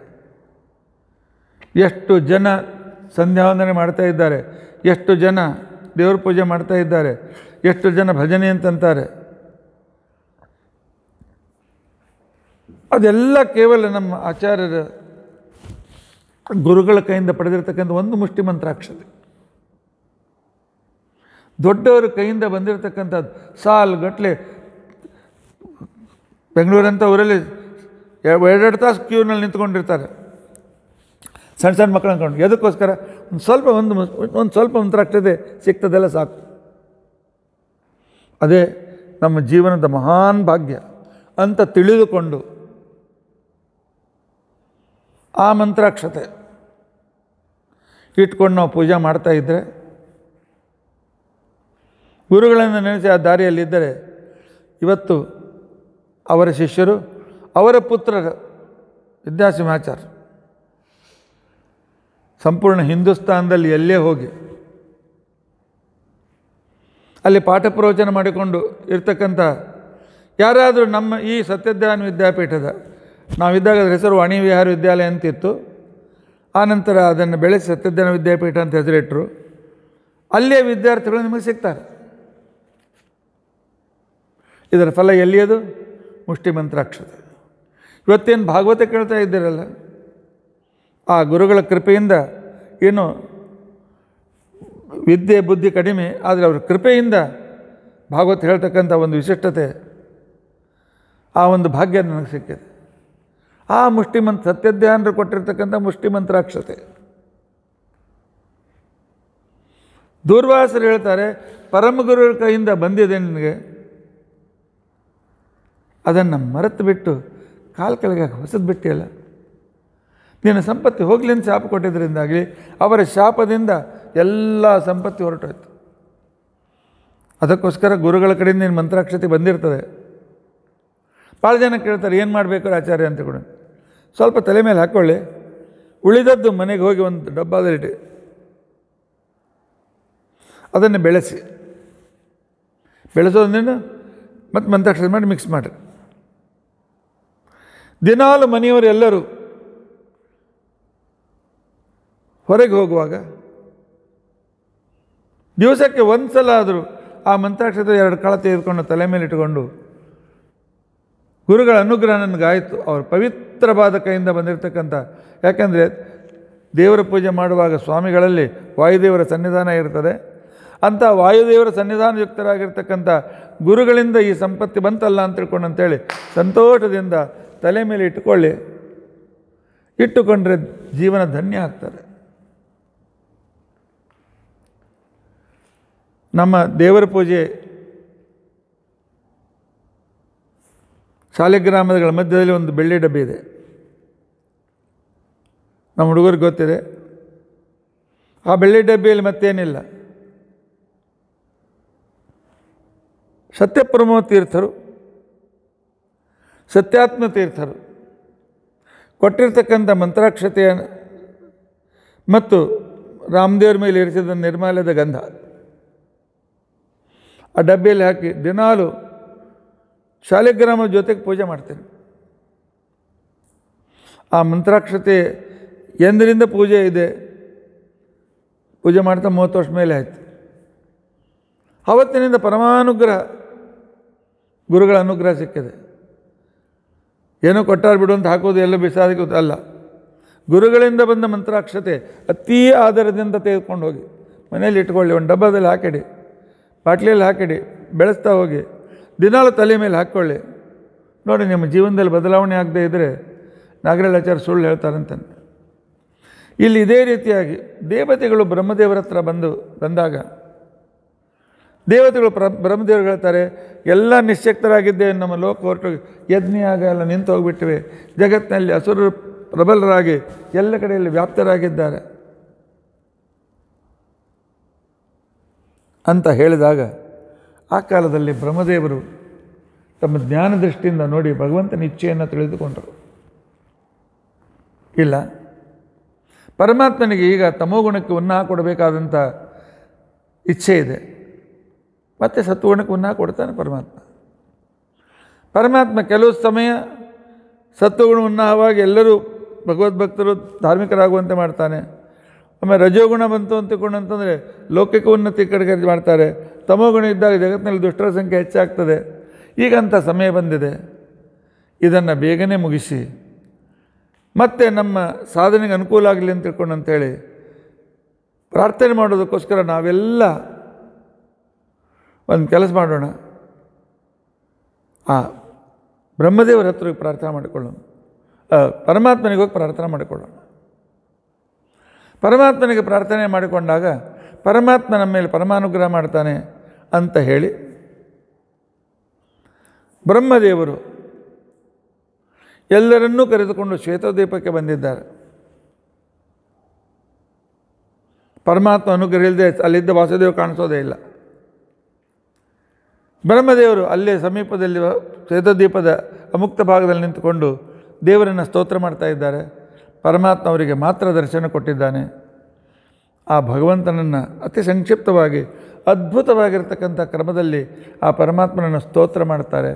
ಎಷ್ಟು ಜನ ಸಂಧ್ಯಾವಂದನೆ ಮಾಡ್ತಾ ಇದ್ದಾರೆ ಎಷ್ಟು ಜನ ದೇವ್ರ ಪೂಜೆ ಮಾಡ್ತಾ ಇದ್ದಾರೆ ಎಷ್ಟು ಜನ ಭಜನೆ ಅಂತಂತಾರೆ ಅದೆಲ್ಲ ಕೇವಲ ನಮ್ಮ ಆಚಾರ್ಯರ ಗುರುಗಳ ಕೈಯಿಂದ ಪಡೆದಿರ್ತಕ್ಕಂಥ ಒಂದು ಮುಷ್ಟಿ ಮಂತ್ರಾಕ್ಷತೆ ದೊಡ್ಡವರ ಕೈಯಿಂದ ಬಂದಿರತಕ್ಕಂಥ ಸಾಲು ಗಟ್ಟಲೆ ಬೆಂಗಳೂರಂಥ ಊರಲ್ಲಿ ಎರಡೆರಡು ತಾಸು ಕ್ಯೂನಲ್ಲಿ ನಿಂತ್ಕೊಂಡಿರ್ತಾರೆ ಸಣ್ಣ ಸಣ್ಣ ಮಕ್ಕಳು ಅಂದ್ಕೊಂಡು ಎದಕ್ಕೋಸ್ಕರ ಒಂದು ಸ್ವಲ್ಪ ಒಂದು ಒಂದು ಸ್ವಲ್ಪ ಮಂತ್ರಾಕ್ಷತೆ ಸಿಗ್ತದೆಲ್ಲ ಸಾಕು ಅದೇ ನಮ್ಮ ಜೀವನದ ಮಹಾನ್ ಭಾಗ್ಯ ಅಂತ ತಿಳಿದುಕೊಂಡು ಆ ಮಂತ್ರಾಕ್ಷತೆ ಇಟ್ಕೊಂಡು ನಾವು ಪೂಜೆ ಮಾಡ್ತಾ ಇದ್ದರೆ ಗುರುಗಳನ್ನು ನೆನೆಸಿ ಆ ದಾರಿಯಲ್ಲಿದ್ದರೆ ಇವತ್ತು ಅವರ ಶಿಷ್ಯರು ಅವರ ಪುತ್ರರು ವಿದ್ಯಾಸಿಂಹಾಚಾರ ಸಂಪೂರ್ಣ ಹಿಂದೂಸ್ತಾನದಲ್ಲಿ ಎಲ್ಲೇ ಹೋಗಿ ಅಲ್ಲಿ ಪಾಠ ಪ್ರವಚನ ಮಾಡಿಕೊಂಡು ಇರ್ತಕ್ಕಂಥ ಯಾರಾದರೂ ನಮ್ಮ ಈ ಸತ್ಯಜ್ಞಾನ ವಿದ್ಯಾಪೀಠದ ನಾವಿದ್ದಾಗ ಅದರ ಹೆಸರು ವಾಣಿ ವಿಹಾರ ವಿದ್ಯಾಲಯ ಅಂತಿತ್ತು ಆನಂತರ ಅದನ್ನು ಬೆಳೆಸಿ ಸತ್ಯಜ್ಞಾನ ವಿದ್ಯಾಪೀಠ ಅಂತ ಹೆಸರಿಟ್ಟರು ಅಲ್ಲೇ ವಿದ್ಯಾರ್ಥಿಗಳು ನಿಮಗೆ ಸಿಗ್ತಾರೆ ಇದರ ಫಲ ಎಲ್ಲಿಯದು ಮುಷ್ಟಿ ಮಂತ್ರಾಕ್ಷರ ಇವತ್ತೇನು ಭಾಗವತ ಕೇಳ್ತಾ ಇದ್ದೀರಲ್ಲ ಆ ಗುರುಗಳ ಕೃಪೆಯಿಂದ ಏನು ವಿದ್ಯೆ ಬುದ್ಧಿ ಕಡಿಮೆ ಆದರೆ ಅವರ ಕೃಪೆಯಿಂದ ಭಾಗವತ್ ಹೇಳ್ತಕ್ಕಂಥ ಒಂದು ವಿಶಿಷ್ಟತೆ ಆ ಒಂದು ಭಾಗ್ಯ ನನಗೆ ಸಿಕ್ಕಿದೆ ಆ ಮುಷ್ಟಿಮಂತ್ ಸತ್ಯಜ್ಞಾನರು ಕೊಟ್ಟಿರ್ತಕ್ಕಂಥ ಮುಷ್ಟಿಮಂತ್ರಾಕ್ಷತೆ ದೂರ್ವಾಸರು ಹೇಳ್ತಾರೆ ಪರಮಗುರುಗಳ ಕೈಯಿಂದ ಬಂದಿದೆ ನಿನಗೆ ಅದನ್ನು ಮರೆತು ಬಿಟ್ಟು ಕಾಲು ಕೆಳಗೆ ಹೊಸದು ಬಿಟ್ಟಿಯಲ್ಲ ನಿನ್ನ ಸಂಪತ್ತಿ ಅಂತ ಶಾಪ ಕೊಟ್ಟಿದ್ದರಿಂದಾಗಲಿ ಅವರ ಶಾಪದಿಂದ ಎಲ್ಲ ಸಂಪತ್ತಿ ಹೊರಟೋಯ್ತು ಅದಕ್ಕೋಸ್ಕರ ಗುರುಗಳ ಕಡೆಯಿಂದ ನೀನು ಮಂತ್ರಾಕ್ಷತೆ ಬಂದಿರ್ತದೆ ಭಾಳ ಜನ ಕೇಳ್ತಾರೆ ಏನು ಮಾಡಬೇಕು ಆಚಾರ್ಯ ಅಂತ ಕೂಡ ಸ್ವಲ್ಪ ತಲೆ ಮೇಲೆ ಹಾಕ್ಕೊಳ್ಳಿ ಉಳಿದದ್ದು ಮನೆಗೆ ಹೋಗಿ ಒಂದು ಡಬ್ಬದಲ್ಲಿಟ್ಟು ಅದನ್ನು ಬೆಳೆಸಿ ಬೆಳೆಸೋದನ್ನೇನು ಮತ್ತು ಮಂತ್ರಾಕ್ಷತೆ ಮಾಡಿ ಮಿಕ್ಸ್ ಮಾಡಿರಿ ದಿನಾಲು ಮನೆಯವರು ಎಲ್ಲರೂ ಹೊರಗೆ ಹೋಗುವಾಗ ದಿವಸಕ್ಕೆ ಒಂದು ಸಲ ಆದರೂ ಆ ಮಂತ್ರಾಕ್ಷತ್ರ ಎರಡು ಕಳ ತೆಗೆದುಕೊಂಡು ತಲೆ ಮೇಲೆ ಇಟ್ಟುಕೊಂಡು ಗುರುಗಳ ಅನುಗ್ರಹ ನನಗಾಯಿತು ಪವಿತ್ರ ಪವಿತ್ರವಾದ ಕೈಯಿಂದ ಬಂದಿರತಕ್ಕಂಥ ಯಾಕೆಂದರೆ ದೇವರ ಪೂಜೆ ಮಾಡುವಾಗ ಸ್ವಾಮಿಗಳಲ್ಲಿ ವಾಯುದೇವರ ಸನ್ನಿಧಾನ ಇರ್ತದೆ ಅಂಥ ವಾಯುದೇವರ ಸನ್ನಿಧಾನಯುಕ್ತರಾಗಿರ್ತಕ್ಕಂಥ ಗುರುಗಳಿಂದ ಈ ಸಂಪತ್ತಿ ಬಂತಲ್ಲ ಅಂತ ತಿಳ್ಕೊಂಡು ಅಂತೇಳಿ ಸಂತೋಷದಿಂದ ತಲೆ ಮೇಲೆ ಇಟ್ಟುಕೊಳ್ಳಿ ಇಟ್ಟುಕೊಂಡ್ರೆ ಜೀವನ ಧನ್ಯ ಆಗ್ತದೆ ನಮ್ಮ ದೇವರ ಪೂಜೆ ಶಾಲೆಗ್ರಾಮಗಳ ಮಧ್ಯದಲ್ಲಿ ಒಂದು ಬೆಳ್ಳಿ ಡಬ್ಬಿ ಇದೆ ನಮ್ಮ ಹುಡುಗರಿಗೆ ಗೊತ್ತಿದೆ ಆ ಬೆಳ್ಳಿ ಡಬ್ಬಿಯಲ್ಲಿ ಮತ್ತೇನಿಲ್ಲ ಸತ್ಯಪ್ರಮೋ ತೀರ್ಥರು ಸತ್ಯಾತ್ಮ ತೀರ್ಥರು ಕೊಟ್ಟಿರ್ತಕ್ಕಂಥ ಮಂತ್ರಾಕ್ಷತೆಯ ಮತ್ತು ರಾಮದೇವ್ರ ಮೇಲೆ ಇರಿಸಿದ ನಿರ್ಮಾಲ್ಯದ ಗಂಧ ಆ ಡಬ್ಬಿಯಲ್ಲಿ ಹಾಕಿ ದಿನಾಲು ಶಾಲಿಗ್ರಾಮದ ಜೊತೆಗೆ ಪೂಜೆ ಮಾಡ್ತೇನೆ ಆ ಮಂತ್ರಾಕ್ಷತೆ ಎಂದರಿಂದ ಪೂಜೆ ಇದೆ ಪೂಜೆ ಮಾಡ್ತಾ ಮೂವತ್ತು ವರ್ಷ ಮೇಲೆ ಆಯಿತು ಅವತ್ತಿನಿಂದ ಪರಮಾನುಗ್ರಹ ಗುರುಗಳ ಅನುಗ್ರಹ ಸಿಕ್ಕಿದೆ ಏನೋ ಕೊಟ್ಟಾರು ಬಿಡು ಅಂತ ಹಾಕೋದು ಎಲ್ಲ ಬಿಸಾದಿಗೆ ಅಲ್ಲ ಗುರುಗಳಿಂದ ಬಂದ ಮಂತ್ರಾಕ್ಷತೆ ಅತೀ ಆಧಾರದಿಂದ ತೆಗೆದುಕೊಂಡು ಹೋಗಿ ಮನೇಲಿ ಇಟ್ಕೊಳ್ಳಿ ಒಂದು ಡಬ್ಬದಲ್ಲಿ ಹಾಕಿಡಿ ಬಾಟ್ಲಿಯಲ್ಲಿ ಹಾಕಿಡಿ ಬೆಳೆಸ್ತಾ ಹೋಗಿ ದಿನಾಲು ತಲೆ ಮೇಲೆ ಹಾಕ್ಕೊಳ್ಳಿ ನೋಡಿ ನಿಮ್ಮ ಜೀವನದಲ್ಲಿ ಬದಲಾವಣೆ ಆಗದೇ ಇದ್ದರೆ ನಾಗರಳಾಚಾರ ಸುಳ್ಳು ಹೇಳ್ತಾರಂತಾನೆ ಇಲ್ಲಿ ಇದೇ ರೀತಿಯಾಗಿ ದೇವತೆಗಳು ಬ್ರಹ್ಮದೇವರ ಹತ್ರ ಬಂದು ಬಂದಾಗ ದೇವತೆಗಳು ಪ್ರ ಬ್ರಹ್ಮದೇವರು ಹೇಳ್ತಾರೆ ಎಲ್ಲ ನಿಶ್ಚಕ್ತರಾಗಿದ್ದೇವೆ ನಮ್ಮ ಲೋಕ ಹೊರಟು ಯಜ್ಞಿಯಾಗ ಎಲ್ಲ ನಿಂತು ಹೋಗಿಬಿಟ್ಟಿವೆ ಜಗತ್ತಿನಲ್ಲಿ ಅಸುರರು ಪ್ರಬಲರಾಗಿ ಎಲ್ಲ ಕಡೆಯಲ್ಲಿ ವ್ಯಾಪ್ತರಾಗಿದ್ದಾರೆ ಅಂತ ಹೇಳಿದಾಗ ಆ ಕಾಲದಲ್ಲಿ ಬ್ರಹ್ಮದೇವರು ತಮ್ಮ ಜ್ಞಾನ ದೃಷ್ಟಿಯಿಂದ ನೋಡಿ ಭಗವಂತನ ಇಚ್ಛೆಯನ್ನು ತಿಳಿದುಕೊಂಡರು ಇಲ್ಲ ಪರಮಾತ್ಮನಿಗೆ ಈಗ ತಮೋಗುಣಕ್ಕೆ ಉನ್ನ ಕೊಡಬೇಕಾದಂಥ ಇಚ್ಛೆ ಇದೆ ಮತ್ತು ಸತ್ವಗುಣಕ್ಕೆ ಉನ್ನ ಕೊಡ್ತಾನೆ ಪರಮಾತ್ಮ ಪರಮಾತ್ಮ ಕೆಲವು ಸಮಯ ಸತ್ವಗುಣ ಉನ್ನಹವಾಗಿ ಎಲ್ಲರೂ ಭಗವದ್ಭಕ್ತರು ಧಾರ್ಮಿಕರಾಗುವಂತೆ ಮಾಡ್ತಾನೆ ಆಮೇಲೆ ರಜೋಗುಣ ಬಂತು ಅಂತ ತಿಳ್ಕೊಂಡು ಅಂತಂದರೆ ಲೌಕಿಕ ಉನ್ನತಿ ಕಡೆಗೆ ಮಾಡ್ತಾರೆ ತಮೋಗುಣ ಇದ್ದಾಗ ಜಗತ್ತಿನಲ್ಲಿ ದುಷ್ಟರ ಸಂಖ್ಯೆ ಹೆಚ್ಚಾಗ್ತದೆ ಈಗಂಥ ಸಮಯ ಬಂದಿದೆ ಇದನ್ನು ಬೇಗನೆ ಮುಗಿಸಿ ಮತ್ತೆ ನಮ್ಮ ಸಾಧನೆಗೆ ಅನುಕೂಲ ಆಗಲಿ ಅಂತ ತಿಳ್ಕೊಂಡು ಅಂಥೇಳಿ ಪ್ರಾರ್ಥನೆ ಮಾಡೋದಕ್ಕೋಸ್ಕರ ನಾವೆಲ್ಲ ಒಂದು ಕೆಲಸ ಮಾಡೋಣ ಆ ಬ್ರಹ್ಮದೇವರ ಹತ್ರ ಪ್ರಾರ್ಥನೆ ಮಾಡಿಕೊಳ್ಳೋಣ ಪರಮಾತ್ಮನಿಗೆ ಹೋಗಿ ಪ್ರಾರ್ಥನೆ ಮಾಡಿಕೊಳ್ಳೋಣ ಪರಮಾತ್ಮನಿಗೆ ಪ್ರಾರ್ಥನೆ ಮಾಡಿಕೊಂಡಾಗ ಪರಮಾತ್ಮ ನಮ್ಮ ಮೇಲೆ ಪರಮಾನುಗ್ರಹ ಮಾಡ್ತಾನೆ ಅಂತ ಹೇಳಿ ಬ್ರಹ್ಮದೇವರು ಎಲ್ಲರನ್ನೂ ಕರೆದುಕೊಂಡು ಶ್ವೇತದ್ವೀಪಕ್ಕೆ ಬಂದಿದ್ದಾರೆ ಪರಮಾತ್ಮ ಅನುಗ್ರಹ ಇಲ್ಲದೆ ಅಲ್ಲಿದ್ದ ವಾಸುದೇವ ಕಾಣಿಸೋದೇ ಇಲ್ಲ ಬ್ರಹ್ಮದೇವರು ಅಲ್ಲೇ ಸಮೀಪದಲ್ಲಿ ಶ್ವೇತದ್ವೀಪದ ಅಮುಕ್ತ ಭಾಗದಲ್ಲಿ ನಿಂತುಕೊಂಡು ದೇವರನ್ನು ಸ್ತೋತ್ರ ಮಾಡ್ತಾ ಇದ್ದಾರೆ ಪರಮಾತ್ಮ ಅವರಿಗೆ ಮಾತ್ರ ದರ್ಶನ ಕೊಟ್ಟಿದ್ದಾನೆ ಆ ಭಗವಂತನನ್ನು ಅತಿ ಸಂಕ್ಷಿಪ್ತವಾಗಿ ಅದ್ಭುತವಾಗಿರ್ತಕ್ಕಂಥ ಕ್ರಮದಲ್ಲಿ ಆ ಪರಮಾತ್ಮನನ್ನು ಸ್ತೋತ್ರ ಮಾಡ್ತಾರೆ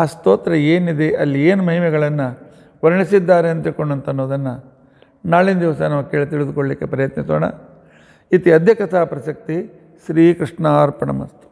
ಆ ಸ್ತೋತ್ರ ಏನಿದೆ ಅಲ್ಲಿ ಏನು ಮಹಿಮೆಗಳನ್ನು ವರ್ಣಿಸಿದ್ದಾರೆ ಅಂತ ಅನ್ನೋದನ್ನು ನಾಳಿನ ದಿವಸ ನಾವು ಕೇಳಿ ತಿಳಿದುಕೊಳ್ಳಿಕ್ಕೆ ಪ್ರಯತ್ನಿಸೋಣ ಇತಿ ಅಧ್ಯಕಥಾ ಕಥಾ ಪ್ರಸಕ್ತಿ ಶ್ರೀಕೃಷ್ಣಾರ್ಪಣಮಸ್ತು